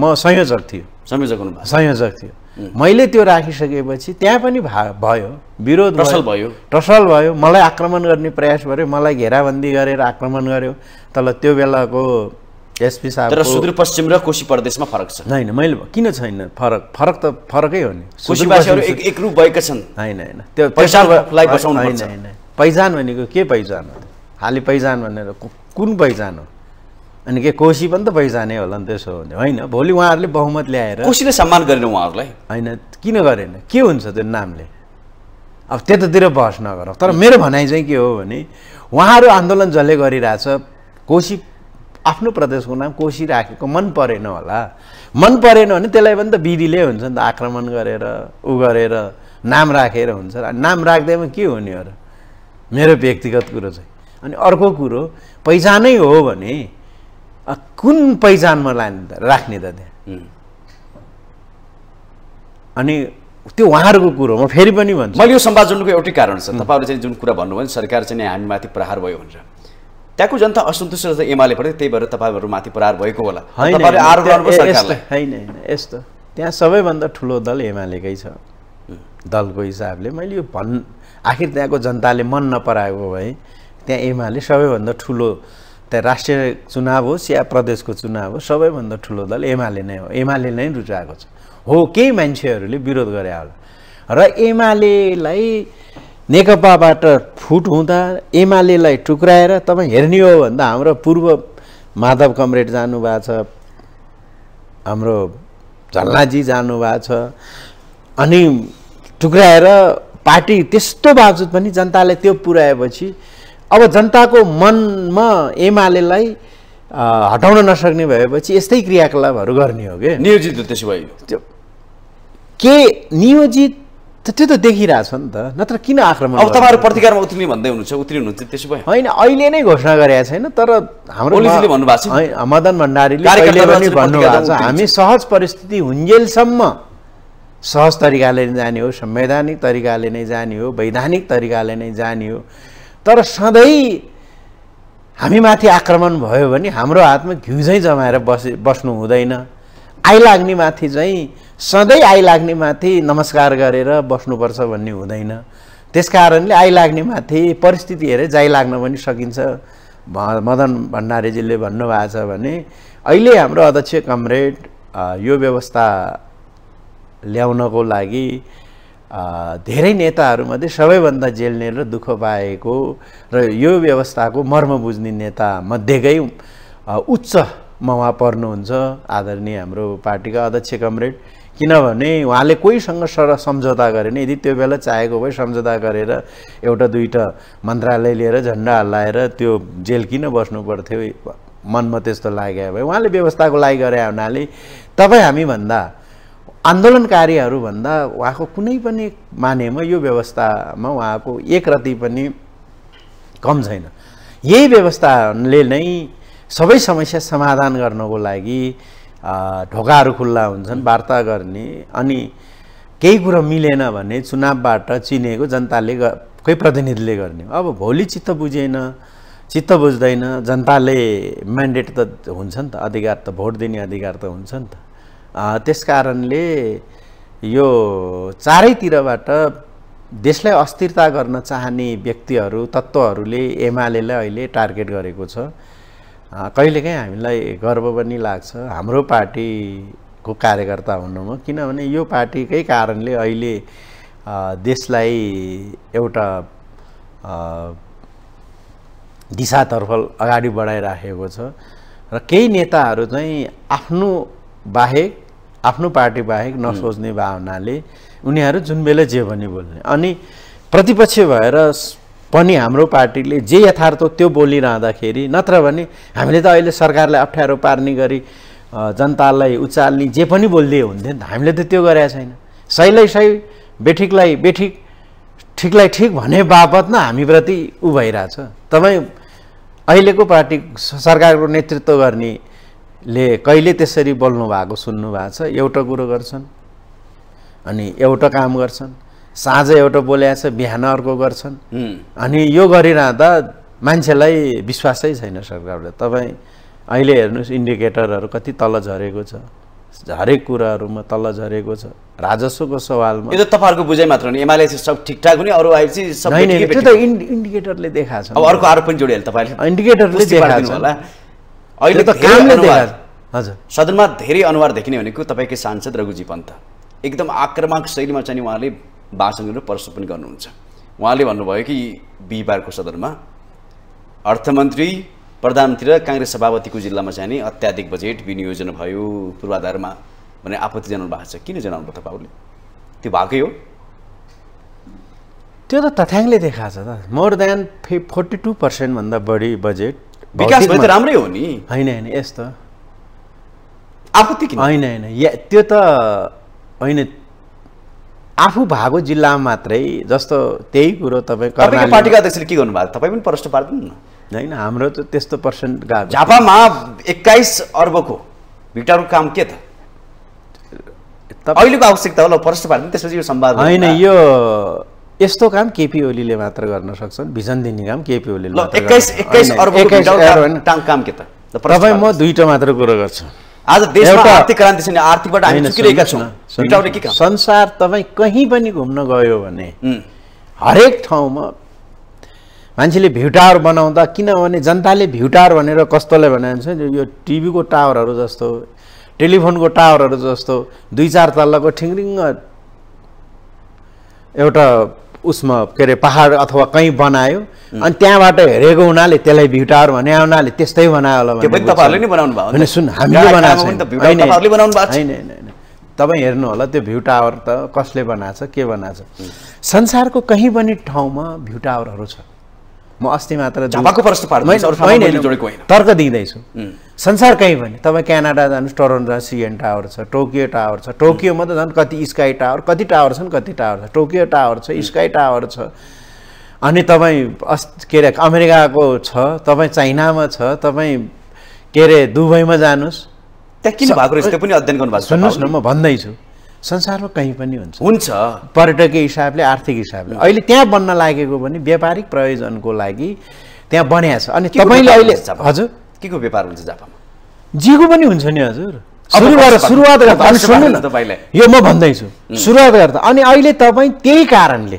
म संयोजक थियो संयोजक हुनुभयो संयोजक थियो मैले त्यो राखिसकेपछि त्यहाँ पनि भा भयो विरोध टसल भयो टसल भयो मलाई आक्रमण गर्ने प्रयास गर्यो मलाई घेराबन्दी गरेर आक्रमण गर्यो तर त्यो बेलाको एसपी साहब तर सुदूरपश्चिम र कोशी प्रदेशमा फरक छ होइन मैले किन छैन फरक फरक त फरकै हो नि एक भएका छन् होइन होइन त्यो पैसालाई होइन पहिचान भनेको के पहिचान हो खालि पहिचान भनेर कुन पहिचान हो अनि के कोशी पनि त पहिचाने होला नि त्यसो भने होइन भोलि उहाँहरूले बहुमत ल्याएर कोशीले सम्मान गरेन उहाँहरूलाई होइन किन गरेन के हुन्छ त्यो नामले अब त्यतातिर बहस नगर तर मेरो भनाइ चाहिँ के हो भने उहाँहरू आन्दोलन जसले गरिरहेछ कोशी आफ्नो प्रदेशको नाम कोशी राखेको मन परेन होला मन परेन भने त्यसलाई पनि त विधिले हुन्छ नि त आक्रमण गरेर ऊ गरेर नाम राखेर हुन्छ नाम राख्दैमा के हुने हो र मेरो व्यक्तिगत कुरो चाहिँ अनि अर्को कुरो पहिचानै हो भने कुन पहिचानमा लाने राख्ने त त्यहाँ अनि त्यो उहाँहरूको कुरो म फेरि पनि भन्छु मैले यो सम्वाद जोड्नुको एउटै कारण छ तपाईँहरूले चाहिँ जुन कुरा भन्नुभयो भने सरकार चाहिँ हामीमाथि प्रहार भयो भनेर त्यहाँको जनता असन्तुष्ट एमाले पऱ्यो त्यही भएर तपाईँहरूमाथि प्रहार भएको होला होइन होइन यस्तो त्यहाँ सबैभन्दा ठुलो दल एमालेकै छ दलको हिसाबले मैले यो भन् आखिर त्यहाँको जनताले मन नपराएको भए त्यहाँ एमाले सबैभन्दा ठुलो त्यहाँ राष्ट्रिय चुनाव होस् या प्रदेशको चुनाव होस् सबैभन्दा ठुलो दल एमाले नै हो एमाले नै रुचाएको छ हो केही मान्छेहरूले विरोध गरे होला र एमालेलाई नेकपाबाट फुट हुँदा एमालेलाई टुक्राएर तपाईँ हेर्ने हो भन्दा हाम्रो पूर्व माधव कमरेड जानुभएको छ हाम्रो झल्लाजी जानुभएको छ अनि टुक्राएर पार्टी त्यस्तो बावजुद पनि जनताले त्यो पुऱ्याएपछि अब जनताको मनमा एमालेलाई हटाउन नसक्ने भएपछि यस्तै क्रियाकलापहरू गर्ने हो क्या नियोजित त्यसो भए त्यो के नियोजित त त्यो त देखिरहेछ नि त नत्र किन आक्रमण अब तपाईँहरू प्रतिकारमा उत्रिने भन्दै हुनुहुन्छ उत्रिनुहुन्छ त्यसो भए होइन अहिले नै घोषणा गरेका छैन तर हाम्रो मदन भण्डारीले भन्नुभएको छ हामी सहज परिस्थिति हुन्जेलसम्म सहज तरिकाले नै जाने हो संवैधानिक तरिकाले नै जाने हो वैधानिक तरिकाले नै जाने हो तर सधैँ हामीमाथि आक्रमण भयो भने हाम्रो हातमा घिउझै जमाएर बसे बस्नु हुँदैन आइलाग्ने माथि चाहिँ सधैँ आइलाग्ने माथि नमस्कार गरेर बस्नुपर्छ भन्ने हुँदैन त्यस कारणले आइलाग्ने माथि परिस्थिति हेरेर जाइ लाग्न पनि सकिन्छ भ मदन भण्डारीजीले भन्नुभएको छ भने अहिले हाम्रो अध्यक्ष कमरेड यो व्यवस्था ल्याउनको लागि धेरै नेताहरूमध्ये सबैभन्दा जेल्ने र दुःख पाएको र यो व्यवस्थाको मर्म बुझ्ने नेता मध्येकै उच्च उहाँ पर्नुहुन्छ आदरणीय हाम्रो पार्टीका अध्यक्ष कमरेड किनभने उहाँले कोहीसँग सर सम्झौता गरेन यदि त्यो बेला चाहेको भए सम्झौता गरेर एउटा दुईवटा मन्त्रालय लिएर झन्डा हल्लाएर त्यो जेल किन बस्नु पर्थ्यो मनमा त्यस्तो लाग्यो भए उहाँले व्यवस्थाको लागि गरे हुनाले तपाईँ हामीभन्दा आन्दोलनकारीहरूभन्दा उहाँको कुनै पनि मानेमा यो व्यवस्थामा उहाँको एक रति पनि कम छैन यही व्यवस्थाले नै सबै समस्या समाधान गर्नको लागि ढोकाहरू खुल्ला हुन्छन् वार्ता गर्ने अनि केही कुरो मिलेन भने चुनावबाट चिनेको जनताले कोही प्रतिनिधिले गर्ने अब भोलि चित्त बुझेन चित्त बुझ्दैन जनताले म्यान्डेट त हुन्छ नि त अधिकार त भोट दिने अधिकार त हुन्छ नि त त्यस कारणले यो चारैतिरबाट देशलाई अस्थिरता गर्न चाहने व्यक्तिहरू तत्त्वहरूले एमालेलाई अहिले टार्गेट गरेको छ कहिलेकाहीँ हामीलाई गर्व पनि लाग्छ हाम्रो पार्टीको कार्यकर्ता हुनुमा किनभने यो पार्टीकै कारणले अहिले देशलाई एउटा दिशातर्फ अगाडि बढाइराखेको छ र केही नेताहरू चाहिँ आफ्नो बाहेक आफ्नो पार्टी बाहेक नसोच्ने भावनाले उनीहरू जुन बेला जे भने बोल्ने अनि प्रतिपक्ष भएर पनि हाम्रो पार्टीले जे यथार्थ त्यो बोलिरहँदाखेरि नत्र भने हामीले त अहिले सरकारलाई अप्ठ्यारो पार्ने गरी जनतालाई उचाल्ने जे पनि बोलिदिए हुन्थ्यो नि त हामीले त त्यो गरेका छैन सहीलाई सही बेठिकलाई बेठिक ठिकलाई ठिक भने बापत न हामीप्रति ऊ भइरहेछ तपाईँ अहिलेको पार्टी सरकारको नेतृत्व गर्ने ले कहिले त्यसरी बोल्नु भएको सुन्नु भएको छ एउटा कुरो गर्छन् अनि एउटा काम गर्छन् साँझ एउटा बोल्या छ बिहान अर्को गर्छन् अनि यो गरिरहँदा मान्छेलाई विश्वासै छैन सरकारले तपाईँ अहिले हेर्नुहोस् इन्डिकेटरहरू कति तल झरेको छ हरेक कुराहरूमा तल झरेको छ राजस्वको सवालमा यो त तपाईँहरूको बुझाइ मात्र हो नि एमाले सब ठिकठाक हुने अरू आएपछि सब त्यो त इन्डिकेटरले देखाएको छ अब अर्को आरोप पनि जोडिहाल्यो तपाईँले इन्डिकेटरले देखाएको छ होला अहिले त कामले हजुर सदनमा धेरै अनुहार देखिने भनेको तपाईँकै सांसद रघुजी पन्त एकदम आक्रामक शैलीमा चाहिँ उहाँले भाषण गरेर प्रश्न गर्नुहुन्छ उहाँले भन्नुभयो कि बिहिबारको सदनमा अर्थमन्त्री प्रधानमन्त्री र काङ्ग्रेस सभापतिको जिल्लामा चाहिँ नि अत्याधिक बजेट विनियोजन भयो पूर्वाधारमा भने आपत्ति जनाउनु भएको छ किन जनाउनु भयो तपाईँहरूले त्यो भएकै हो त्यो त तथ्याङ्कले देखाएको छ त मोर देन फे फोर्टी टू पर्सेन्टभन्दा बढी बजेट विकास भयो त राम्रै हो नि होइन होइन यस्तो आपत्ति किन होइन होइन या त्यो त होइन आफू भएको जिल्लामा मात्रै जस्तो त्यही कुरो तपाईँ पार्टीको अध्यक्षले के गर्नुभएको तपाईँ पनि प्रश्न पार्दैन होइन हाम्रो त त्यस्तो पर्सेन्ट गएको झापामा एक्काइस अर्बको भिटाको काम के त अहिलेको आवश्यकता होला प्रश्न पार्दैन त्यसपछि यो सम्वाद होइन यो यस्तो काम केपी ओलीले मात्र गर्न सक्छन् भिजन दिने काम केपी ओलीले तपाईँ म दुईवटा मात्र कुरो गर्छु आज देशमा आर्थिक क्रान्ति छैन आर्थिकबाट हामी चुकिरहेका छौँ संसार तपाईँ कहीँ पनि घुम्न गयो भने हरेक ठाउँमा मान्छेले भ्युटावर बनाउँदा किनभने जनताले भ्युटावर भनेर कस्तोलाई भने यो टिभीको टावरहरू जस्तो टेलिफोनको टावरहरू जस्तो दुई चार तल्लाको ठिङरिङ एउटा उसमा के अरे पाहाड अथवा कहीँ बनायो अनि त्यहाँबाट हेरेको हुनाले त्यसलाई भ्युटार भने हुनाले त्यस्तै बनायो होला सुन हामीले बनाएको छैन तपाईँ हेर्नु होला त्यो भ्यू टावर त कसले बनाएछ के बनाएछ संसारको कहीँ पनि ठाउँमा भ्यू टावरहरू छ म अस्ति मात्र तर्क दिँदैछु संसार कहीँ पनि तपाईँ क्यानाडा जानुहोस् टोरन्टो सिएन टावर छ टोकियो टावर छ टोकियोमा त झन् कति स्काई टावर कति टावर छन् कति टावर छ टोकियो टावर छ स्काई टावर छ अनि तपाईँ अस् के अरे अमेरिकाको छ तपाईँ चाइनामा छ तपाईँ के अरे दुबईमा जानुहोस् त्यहाँ किन भएको रहेछ त्यो पनि अध्ययन गर्नुभएको सुन्नुहोस् न म भन्दैछु संसारमा कहीँ पनि हुन्छ हुन्छ पर्यटकीय हिसाबले आर्थिक हिसाबले अहिले त्यहाँ बन्न लागेको भने व्यापारिक प्रयोजनको लागि त्यहाँ बनाएको छ अनि तपाईँले अहिले हजुर के को व्यापार हुन्छ जापानमा जेको पनि हुन्छ नि हजुर सुरुवात गर्दा सुन्नु न यो म भन्दैछु सुरुवात गर्दा अनि अहिले तपाईँ त्यही कारणले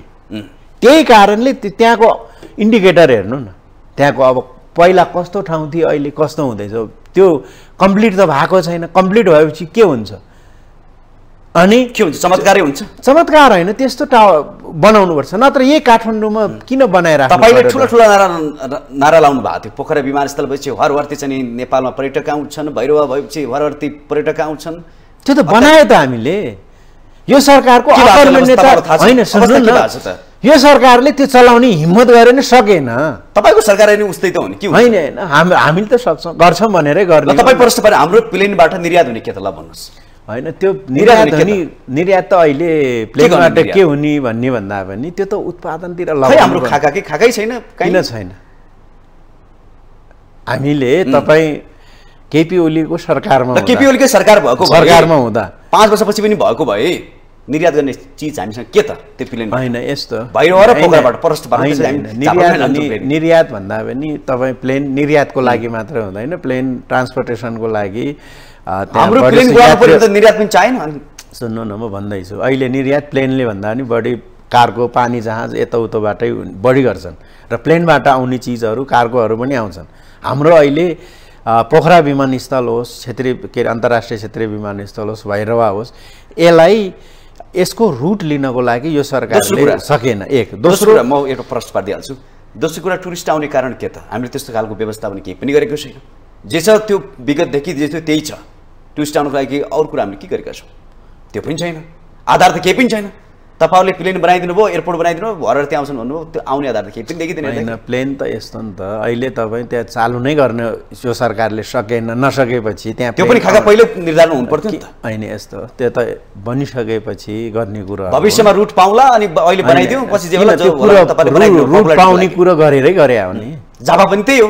त्यही कारणले त्यहाँको इन्डिकेटर हेर्नु न त्यहाँको अब पहिला कस्तो ठाउँ थियो अहिले कस्तो हुँदैछ त्यो कम्प्लिट त भएको छैन कम्प्लिट भएपछि के हुन्छ अनि के हुन्छ चमत्कारै हुन्छ चमत्कार होइन त्यस्तो टा बनाउनुपर्छ नत्र यही काठमाडौँमा किन बनाएर तपाईँले ठुलो ठुलो नारा नारा लाउनु भएको थियो पोखरा विमानस्थल भएपछि हरवर्ती चाहिँ नेपालमा पर्यटक आउँछन् भैरवा भएपछि हरवर्ती पर्यटक आउँछन् त्यो त बनायो त हामीले यो सरकारको होइन यो सरकारले त्यो चलाउने हिम्मत गरेर नै सकेन तपाईँको सरकार होइन उस्तै त हो नि के होइन होइन हामीले त सक्छौँ गर्छौँ भनेरै गर्ने तपाईँ प्रश्न पऱ्यो हाम्रो प्लेनबाट निर्यात हुने के त ल भन्नुहोस् होइन त्यो निर्यात हुने निर्यात त अहिले प्लेगबाट के हुने भन्ने भन्दा पनि त्यो त उत्पादनतिर हाम्रो खाकाकै खाकै छैन किन छैन हामीले तपाईँ केपी ओलीको सरकारमा केपी ओलीकै सरकार भएको सरकारमा हुँदा पाँच वर्षपछि पनि भएको भए निर्यात गर्ने चिज हामीसँग के त त्यो प्लेन होइन यस्तो निर्यात निर्यात भन्दा पनि तपाईँ प्लेन निर्यातको लागि मात्र हुँदैन प्लेन ट्रान्सपोर्टेसनको लागि निर्यात पनि सुन्नु न म भन्दैछु अहिले निर्यात प्लेनले भन्दा पनि बढी कार्गो पानी जहाज यताउताबाटै बढी गर्छन् र प्लेनबाट आउने चिजहरू कार्गोहरू पनि आउँछन् हाम्रो अहिले पोखरा विमानस्थल होस् क्षेत्रीय के अरे अन्तर्राष्ट्रिय क्षेत्रीय विमानस्थल होस् भैरवा होस् यसलाई यसको रुट लिनको लागि यो सरकारले सकेन एक दोस्रो म एउटा प्रश्न पारिदिइहाल्छु दोस्रो कुरा टुरिस्ट आउने कारण के त हामीले त्यस्तो खालको व्यवस्थापन केही पनि गरेको छैन जे छ त्यो विगतदेखि जे थियो त्यही छ त्यो स्ट्यान्डको लागि अरू कुरा हामीले के गरेका छौँ त्यो पनि छैन आधार त केही पनि छैन तपाईँहरूले प्लेन बनाइदिनु भयो एयरपोर्ट बनाइदिनु भयो भरेर त्यहाँ आउँछन् भन्नुभयो त्यो आउने आधार त केही पनि देखिँदैन प्लेन त यस्तो नि त अहिले तपाईँ त्यहाँ चालु नै गर्ने यो सरकारले सकेन नसकेपछि त्यहाँ त्यो पनि खाका पहिल्यै निर्धारण हुनु पर्थ्यो नि त होइन यस्तो त्यो त बनिसकेपछि गर्ने कुरो भविष्यमा रुट पाउला अनि अहिले बनाइदिउँ पछि रुट पाउने कुरो गरेरै गरे हो नि जाबा पनि त्यही हो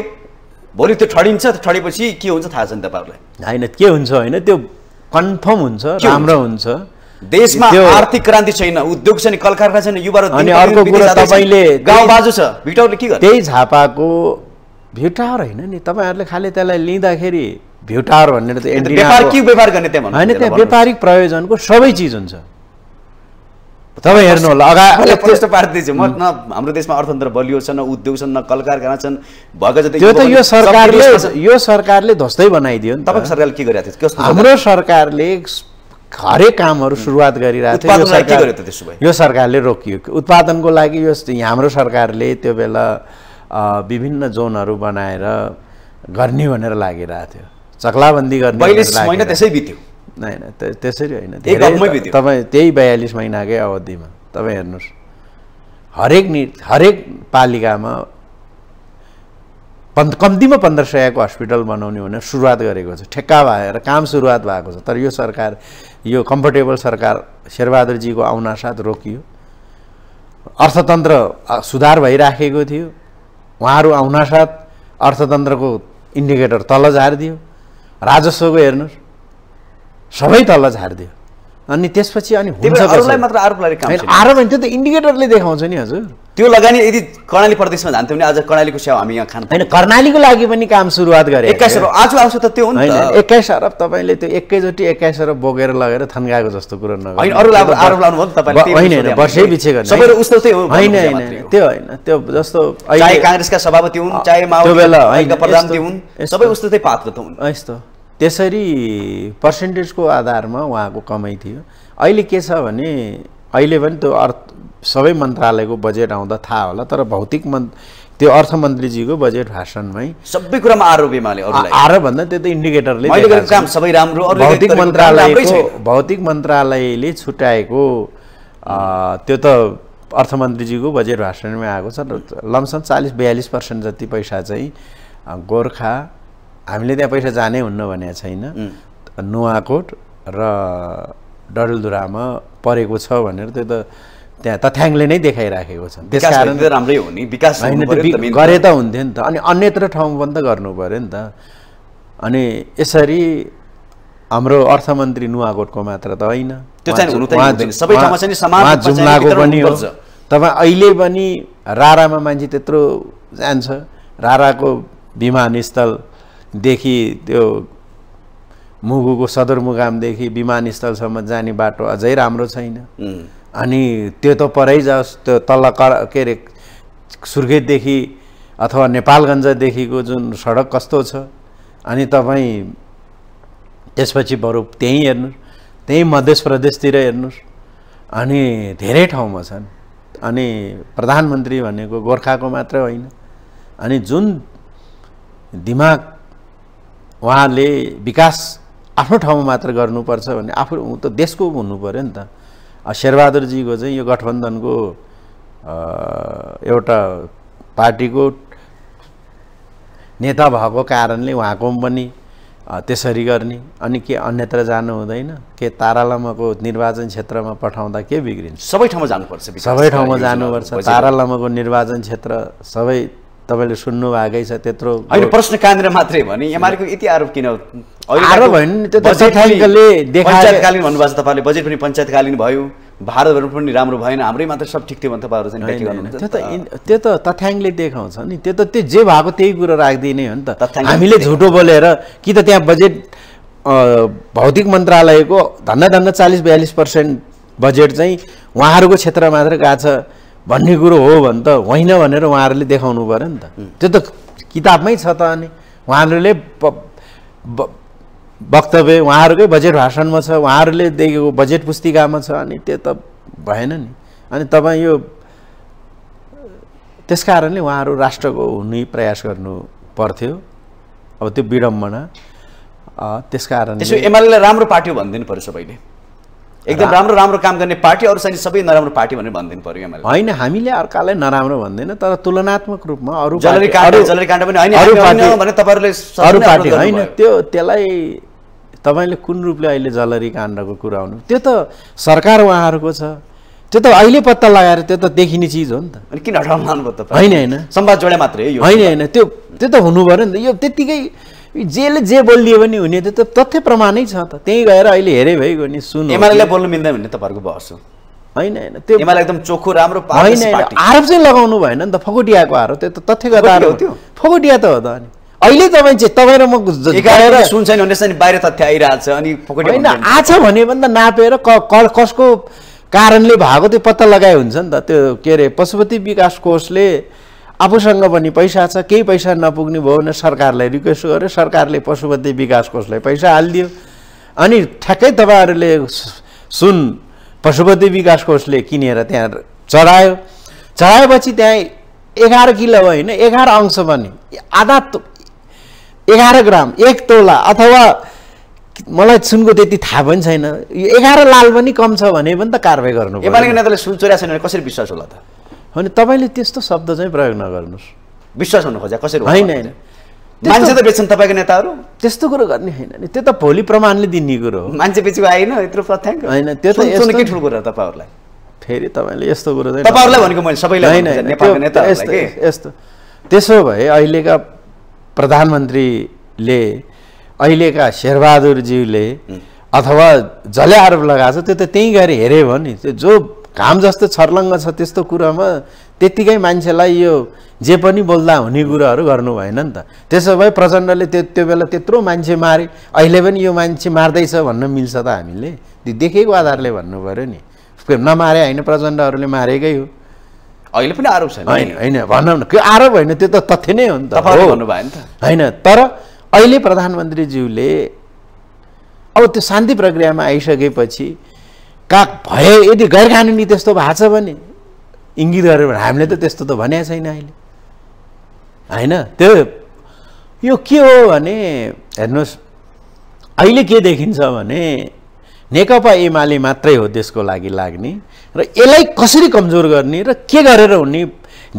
भोलि त्यो ठडिन्छ ठडेपछि के हुन्छ थाहा छ नि तपाईँहरूलाई होइन के हुन्छ होइन त्यो कन्फर्म हुन्छ राम्रो हुन्छ देशमा आर्थिक क्रान्ति छैन उद्योग छैन कल कारखाना छैन युवाहरू अनि अर्को कुरा तपाईँले गाउँ बाजु छ भिटाउले के गर्छ त्यही झापाको भिटार होइन नि तपाईँहरूले खालि त्यसलाई लिँदाखेरि भिटार भनेर त व्यापार के व्यापार गर्ने त्यहाँ होइन त्यहाँ व्यापारिक प्रयोजनको सबै चिज हुन्छ तपाईँ हेर्नु होला अगाडि प्रश्न पारिदिन्छु म न हाम्रो देशमा अर्थतन्त्र बलियो छ न उद्योग छन् न कल कारखाना छन् भएको जति त्यो त यो सरकारले यो सरकारले ध्वस्तै बनाइदियो नि तपाईँको सरकारले के गरिरहेको थियो हाम्रो सरकारले हरेक कामहरू सुरुवात गरिरहेको थियो यो सरकारले रोकियो उत्पादनको लागि यो हाम्रो सरकारले त्यो बेला विभिन्न जोनहरू बनाएर गर्ने भनेर लागिरहेको थियो चक्लाबन्दी गर्ने त्यसै बित्यो नै नै त्यसरी होइन तपाईँ त्यही बयालिस महिनाकै अवधिमा तपाईँ हेर्नुहोस् हरेक नि हरेक पालिकामा पन् कम्तीमा पन्ध्र सयको हस्पिटल बनाउने भनेर सुरुवात गरेको छ ठेक्का भएर काम सुरुवात भएको छ तर यो सरकार यो कम्फर्टेबल सरकार शेरबहादुरजीको आउनासाथ रोकियो अर्थतन्त्र सुधार भइराखेको थियो उहाँहरू आउनासाथ अर्थतन्त्रको इन्डिकेटर तल झारिदियो राजस्वको हेर्नुहोस् सबै तल झारिदियो अनि त्यसपछि अनि हुन्छ मात्र आरोप लगाएर आरोप होइन त्यो त इन्डिकेटरले देखाउँछ नि हजुर त्यो लगानी यदि कर्णाली प्रदेशमा जान्थ्यो भने आज कर्णालीको स्याउ हामी यहाँ खान होइन कर्णालीको लागि पनि काम सुरुवात गरे एक्काइस अरब आज आउँछ त त्यो एक्काइस अरब तपाईँले त्यो एकैचोटि एक्काइस अरब बोकेर लगेर थन्काएको जस्तो कुरो नगर्नु अरू आरोप लाउनु भयो तपाईँ होइन वर्षै पछि गर्नु सबै उस्तो त्यही हो होइन होइन त्यो होइन त्यो जस्तो चाहे काङ्ग्रेसका सभापति हुन् चाहे माओवादी हुन् सबै उस्तो त्यही पात्र त हुन् यस्तो त्यसरी पर्सेन्टेजको आधारमा उहाँको कमाइ थियो अहिले के छ भने अहिले पनि त्यो अर्थ सबै मन्त्रालयको बजेट आउँदा थाहा होला तर भौतिक मन् त्यो अर्थमन्त्रीजीको बजेट भाषणमै सबै कुरामा आरोप आरोपभन्दा त्यो त इन्डिकेटरले काम सबै राम्रो भौतिक मन्त्रालयको भौतिक मन्त्रालयले छुट्याएको त्यो त अर्थमन्त्रीजीको बजेट भाषणमै आएको छ र लमसम चालिस बयालिस पर्सेन्ट जति पैसा चाहिँ गोर्खा हामीले त्यहाँ पैसा जाने हुन्न भनेको छैन नुवाकोट र डडेलधुरामा परेको छ भनेर त्यो त त्यहाँ तथ्याङले नै देखाइराखेको छ त्यस कारण राम्रै हो नि विकास गरे त हुन्थ्यो नि त अनि अन्यत्र ठाउँ पनि त गर्नु पऱ्यो नि त अनि यसरी हाम्रो अर्थमन्त्री नुवाकोटको मात्र त होइन जुम्लाको पनि हो तपाईँ अहिले पनि रारामा मान्छे त्यत्रो जान्छ राराको विमानस्थल देखि त्यो मुगुको सदरमुकामदेखि विमानस्थलसम्म जाने बाटो अझै राम्रो छैन अनि त्यो त परै जाओस् त्यो तल कर के अरे सुर्खेतदेखि अथवा नेपालगञ्जदेखिको जुन सडक कस्तो छ अनि तपाईँ त्यसपछि बरु त्यहीँ हेर्नु त्यहीँ मध्य प्रदेशतिर हेर्नुहोस् अनि धेरै ठाउँमा छन् अनि प्रधानमन्त्री भनेको गोर्खाको मात्र होइन अनि जुन दिमाग उहाँले विकास आफ्नो ठाउँमा मात्र गर्नुपर्छ भने आफू त देशको हुनु पऱ्यो नि त शेरबहादुरजीको चाहिँ यो गठबन्धनको एउटा पार्टीको नेता भएको कारणले उहाँको पनि त्यसरी गर्ने अनि के अन्यत्र जानु हुँदैन के तारालामाको निर्वाचन क्षेत्रमा पठाउँदा के बिग्रिन्छ सबै ठाउँमा जानुपर्छ सबै ठाउँमा जानुपर्छ तारालामाको निर्वाचन क्षेत्र सबै तपाईँले भएकै छ त्यत्रो होइन प्रश्न कहाँनिर मात्रै भने एमालेको यति आरोप किन आरोप होइन त्यो बजेटले पञ्चायतकालीन भन्नुभएको छ तपाईँले बजेट पनि पञ्चायतकालीन भयो भारतहरू पनि राम्रो भएन हाम्रै मात्र सब ठिक थियो भने तपाईँहरू त्यो त त्यो त तथ्याङ्कले देखाउँछ नि त्यो त त्यो जे भएको त्यही कुरो राखिदिने हो नि त हामीले झुटो बोलेर कि त त्यहाँ बजेट भौतिक मन्त्रालयको धन्दा धन्दा चालिस बयालिस पर्सेन्ट बजेट चाहिँ उहाँहरूको क्षेत्र मात्र गएको छ भन्ने कुरो हो भने त होइन भनेर उहाँहरूले देखाउनु पऱ्यो नि त त्यो त किताबमै छ त अनि उहाँहरूले वक्तव्य उहाँहरूकै बजेट भाषणमा छ उहाँहरूले देखेको बजेट पुस्तिकामा छ अनि त्यो त भएन नि अनि तपाईँ यो त्यस कारणले उहाँहरू राष्ट्रको हुने प्रयास गर्नु पर्थ्यो अब त्यो विडम्बना त्यस कारण एमाले राम्रो पार्टी भनिदिनु पऱ्यो सबैले एकदम राम्रो राम्रो काम गर्ने पार्टी अरू चाहिँ सबै नराम्रो पार्टी भनेर भनिदिनु पर्यो होइन हामीले अर्कालाई नराम्रो भन्दैन तर तुलनात्मक रूपमा अरू पार्टी होइन त्यो त्यसलाई तपाईँले कुन रूपले अहिले जलरी काण्डको कुरा आउनु त्यो त सरकार उहाँहरूको छ त्यो त अहिले पत्ता लगाएर त्यो त देखिने चिज हो नि त किन हटाउनु होइन होइन सम्वाद जोडे मात्रै होइन होइन त्यो त्यो त हुनु पऱ्यो नि त यो त्यत्तिकै जेले जे बोलिदियो भने हुने त तथ्य प्रमाणै छ त त्यहीँ गएर अहिले हेरे भइगयो नि सुन एमाले बोल्नु मिल्दैन भने तपाईँहरूको बहस हो होइन होइन त्यो एकदम चोखो राम्रो होइन आरोप चाहिँ लगाउनु भएन नि त फगोटियाको आरोप त्यो त तथ्यगत आरोप त्यो फगोटिया त हो त अनि अहिले तपाईँ चाहिँ तपाईँ र म सुन्छ नि बाहिर तथ्य छ अनि होइन आछ भने पनि त नापेर कसको कारणले भएको त्यो पत्ता लगाए हुन्छ नि त त्यो के अरे पशुपति विकास कोषले आफूसँग पनि पैसा छ केही पैसा नपुग्ने भयो भने सरकारलाई रिक्वेस्ट गर्यो सरकारले पशुपति विकास कोषलाई पैसा हालिदियो अनि ठ्याक्कै तपाईँहरूले सुन पशुपति विकास कोषले किनेर त्यहाँ चढायो चढाएपछि त्यहाँ एघार किलो होइन एघार अंश पनि आधा एघार ग्राम एक तोला अथवा मलाई सुनको त्यति थाहा पनि छैन यो एघार लाल पनि कम छ भने पनि त कारवाही गर्नु नेताले सुन चोर्या छैन कसरी विश्वास होला त होइन तपाईँले त्यस्तो शब्द चाहिँ प्रयोग नगर्नुहोस् विश्वास हुनु खोजा कसरी होइन होइन मान्छे त बेच्छन् तपाईँको नेताहरू त्यस्तो कुरो गर्ने होइन नि त्यो त भोलि प्रमाणले दिने कुरो हो मान्छे बेचेको आएन यत्रो तथ्याङ्क होइन त्यो त यस्तो के ठुलो कुरा तपाईँहरूलाई फेरि तपाईँले यस्तो कुरो चाहिँ तपाईँहरूलाई भनेको मैले सबैलाई होइन यस्तो त्यसो भए अहिलेका प्रधानमन्त्रीले अहिलेका शेरबहादुरज्यूले अथवा जसले आरोप लगाएको छ त्यो त त्यहीँ गएर हेऱ्यो भने त्यो जो घाम जस्तो छर्लङ्ग छ त्यस्तो कुरामा त्यत्तिकै मान्छेलाई यो जे पनि बोल्दा हुने कुराहरू गर्नु भएन नि त त्यसो भए प्रचण्डले त्यो त्यो बेला त्यत्रो मान्छे मारे अहिले पनि यो मान्छे मार्दैछ भन्न मिल्छ त हामीले त्यो देखेको आधारले भन्नु पऱ्यो नि नमारे होइन प्रचण्डहरूले मारेकै हो अहिले पनि आरोप छैन होइन होइन भनौँ न त्यो आरोप होइन त्यो त तथ्य नै हो नि त भन्नुभयो नि त होइन तर अहिले प्रधानमन्त्रीज्यूले अब त्यो शान्ति प्रक्रियामा आइसकेपछि का भए यदि गैर कानुनी त्यस्तो भएको छ भने इङ्गित गरेर भने हामीले त त्यस्तो त भनेको छैन अहिले होइन त्यो यो के हो भने हेर्नुहोस् अहिले के देखिन्छ भने नेकपा एमाले मात्रै हो देशको लागि लाग्ने र यसलाई कसरी कमजोर गर्ने र के गरेर हुने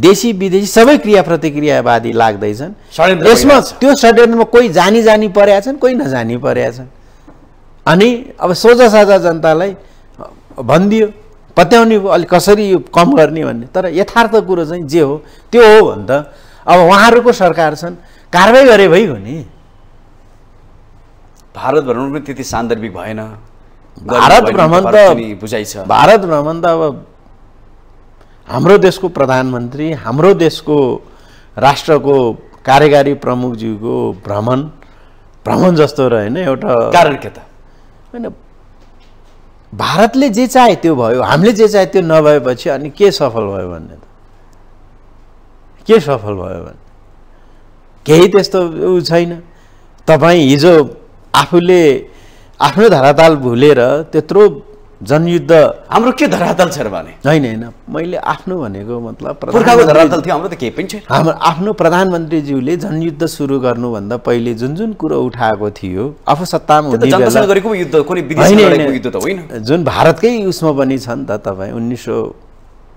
देशी विदेशी सबै क्रिया प्रतिक्रियावादी लाग्दैछन् यसमा त्यो षड्यन्त्रमा कोही जानी जानी परेका छन् कोही नजानी परेका छन् अनि अब सोझा साझा जनतालाई भनिदियो पत्याउने अलिक कसरी यो कम गर्ने भन्ने तर यथार्थ कुरो चाहिँ जे हो त्यो हो भने त अब उहाँहरूको सरकार छन् कारवाही गरे भइगयो नि भारत भ्रमण पनि त्यति सान्दर्भिक भएन भारत भ्रमण त बुझाइ छ भारत भ्रमण त अब हाम्रो देशको प्रधानमन्त्री हाम्रो देशको राष्ट्रको कार्यकारी प्रमुखज्यूको भ्रमण भ्रमण जस्तो रहेन एउटा कारण के त होइन भारतले जे चाहे त्यो भयो हामीले जे चाहे त्यो नभएपछि अनि के सफल भयो भन्ने त के सफल भयो भने केही त्यस्तो ऊ छैन तपाईँ हिजो आफूले आफ्नो धराताल भुलेर त्यत्रो जनयुद्ध हाम्रो के धरातल छ र भने होइन होइन मैले आफ्नो भनेको मतलब पुर्खाको धरातल थियो हाम्रो त केही पनि छैन हाम्रो आफ्नो प्रधानमन्त्रीज्यूले जनयुद्ध सुरु गर्नुभन्दा पहिले जुन जुन कुरो उठाएको थियो आफू सत्तामा हुने जुन भारतकै उसमा पनि छ नि त तपाईँ उन्नाइस सौ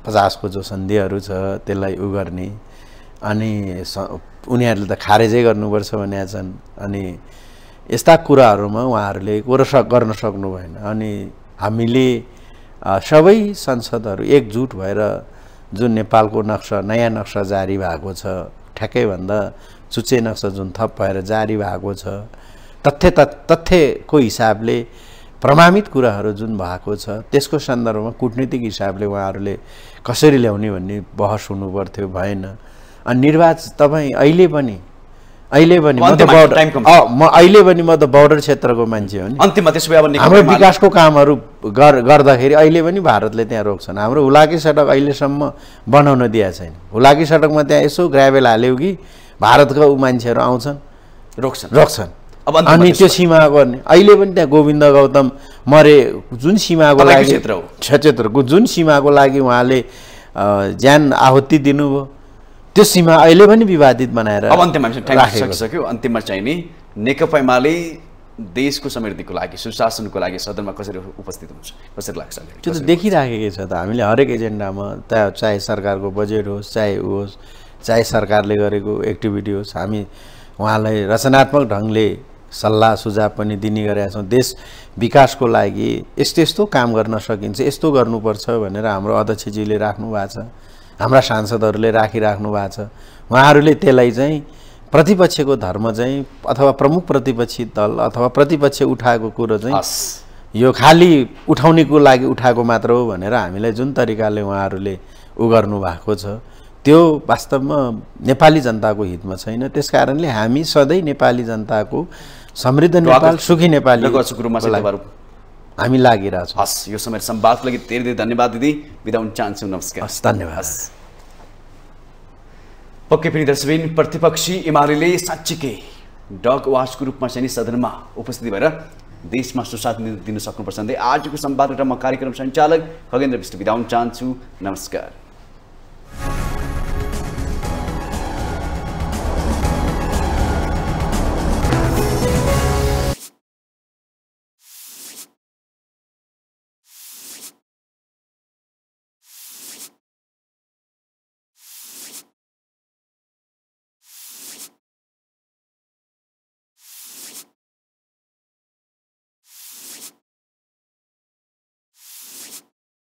पचासको जो सन्धिहरू छ त्यसलाई उ गर्ने अनि उनीहरूले त खारेजै गर्नुपर्छ भने छन् अनि यस्ता कुराहरूमा उहाँहरूले गर्न सक्नु भएन अनि हामीले सबै संसदहरू एकजुट भएर जुन नेपालको नक्सा नयाँ नक्सा जारी भएको छ ठ्याक्कैभन्दा चुच्चे नक्सा जुन थप भएर जारी भएको छ तथ्य तथ्यको हिसाबले प्रमाणित कुराहरू जुन भएको छ त्यसको सन्दर्भमा कुटनीतिक हिसाबले उहाँहरूले कसरी ल्याउने भन्ने बहस हुनुपर्थ्यो भएन अनि निर्वाचन तपाईँ अहिले पनि अहिले पनि म त म अहिले पनि म त बोर्डर क्षेत्रको मान्छे हो नि अन्तिममा त्यसो भए हाम्रो विकासको कामहरू गर्दाखेरि अहिले पनि भारतले त्यहाँ रोक्छन् हाम्रो हुलाकी सडक अहिलेसम्म बनाउन दिएको छैन हुलाकी सडकमा त्यहाँ यसो ग्राभेल हाल्यो कि भारतको ऊ मान्छेहरू आउँछन् रोक्छन् रोक्छन् अब अनि त्यो सीमा गर्ने अहिले पनि त्यहाँ गोविन्द गौतम मरे जुन सीमाको लागि क्षेत्र हो क्षेत्रको जुन सीमाको लागि उहाँले ज्यान आहुति दिनुभयो त्यो सीमा अहिले पनि विवादित बनाएर अब अन्त्यमा सकिसक्यो अन्त्यमा चाहिँ नि नेकपा एमाले देशको समृद्धिको लागि सुशासनको लागि सदनमा कसरी उपस्थित हुन्छ कसरी लाग्छ त्यो त देखिराखेकै छ त हामीले हरेक एजेन्डामा त चाहे सरकारको बजेट होस् चाहे ऊ होस् चाहे सरकारले गरेको एक्टिभिटी होस् हामी उहाँलाई रचनात्मक ढङ्गले सल्लाह सुझाव पनि दिने गरेका छौँ देश विकासको लागि यस्तो यस्तो काम गर्न सकिन्छ यस्तो गर्नुपर्छ भनेर हाम्रो अध्यक्षजीले राख्नु भएको छ हाम्रा सांसदहरूले राखिराख्नु भएको छ उहाँहरूले त्यसलाई चाहिँ प्रतिपक्षको धर्म चाहिँ अथवा प्रमुख प्रतिपक्षी दल अथवा प्रतिपक्ष उठाएको कुरो चाहिँ यो खालि उठाउनेको लागि उठाएको मात्र हो भनेर हामीलाई जुन तरिकाले उहाँहरूले उ गर्नु भएको छ त्यो वास्तवमा नेपाली जनताको हितमा छैन त्यस कारणले हामी सधैँ नेपाली जनताको समृद्ध नेपाल सुखी नेपाली हामी लागिरहेछौँ हस् यो समय सम्वादको लागि धेरै धेरै धन्यवाद दिदी बिदा हुन चाहन्छु नमस्कार हस् धन्यवाद हस् पक्कै पनि दर्शबिन प्रतिपक्षी एमाले साँच्चीकै डग वासको रूपमा चाहिँ सदनमा उपस्थित भएर देशमा सुशासन दिन सक्नुपर्छ भन्दै आजको सम्वादबाट म कार्यक्रम सञ्चालक खगेन्द्र विष्ट बिदा हुन चाहन्छु नमस्कार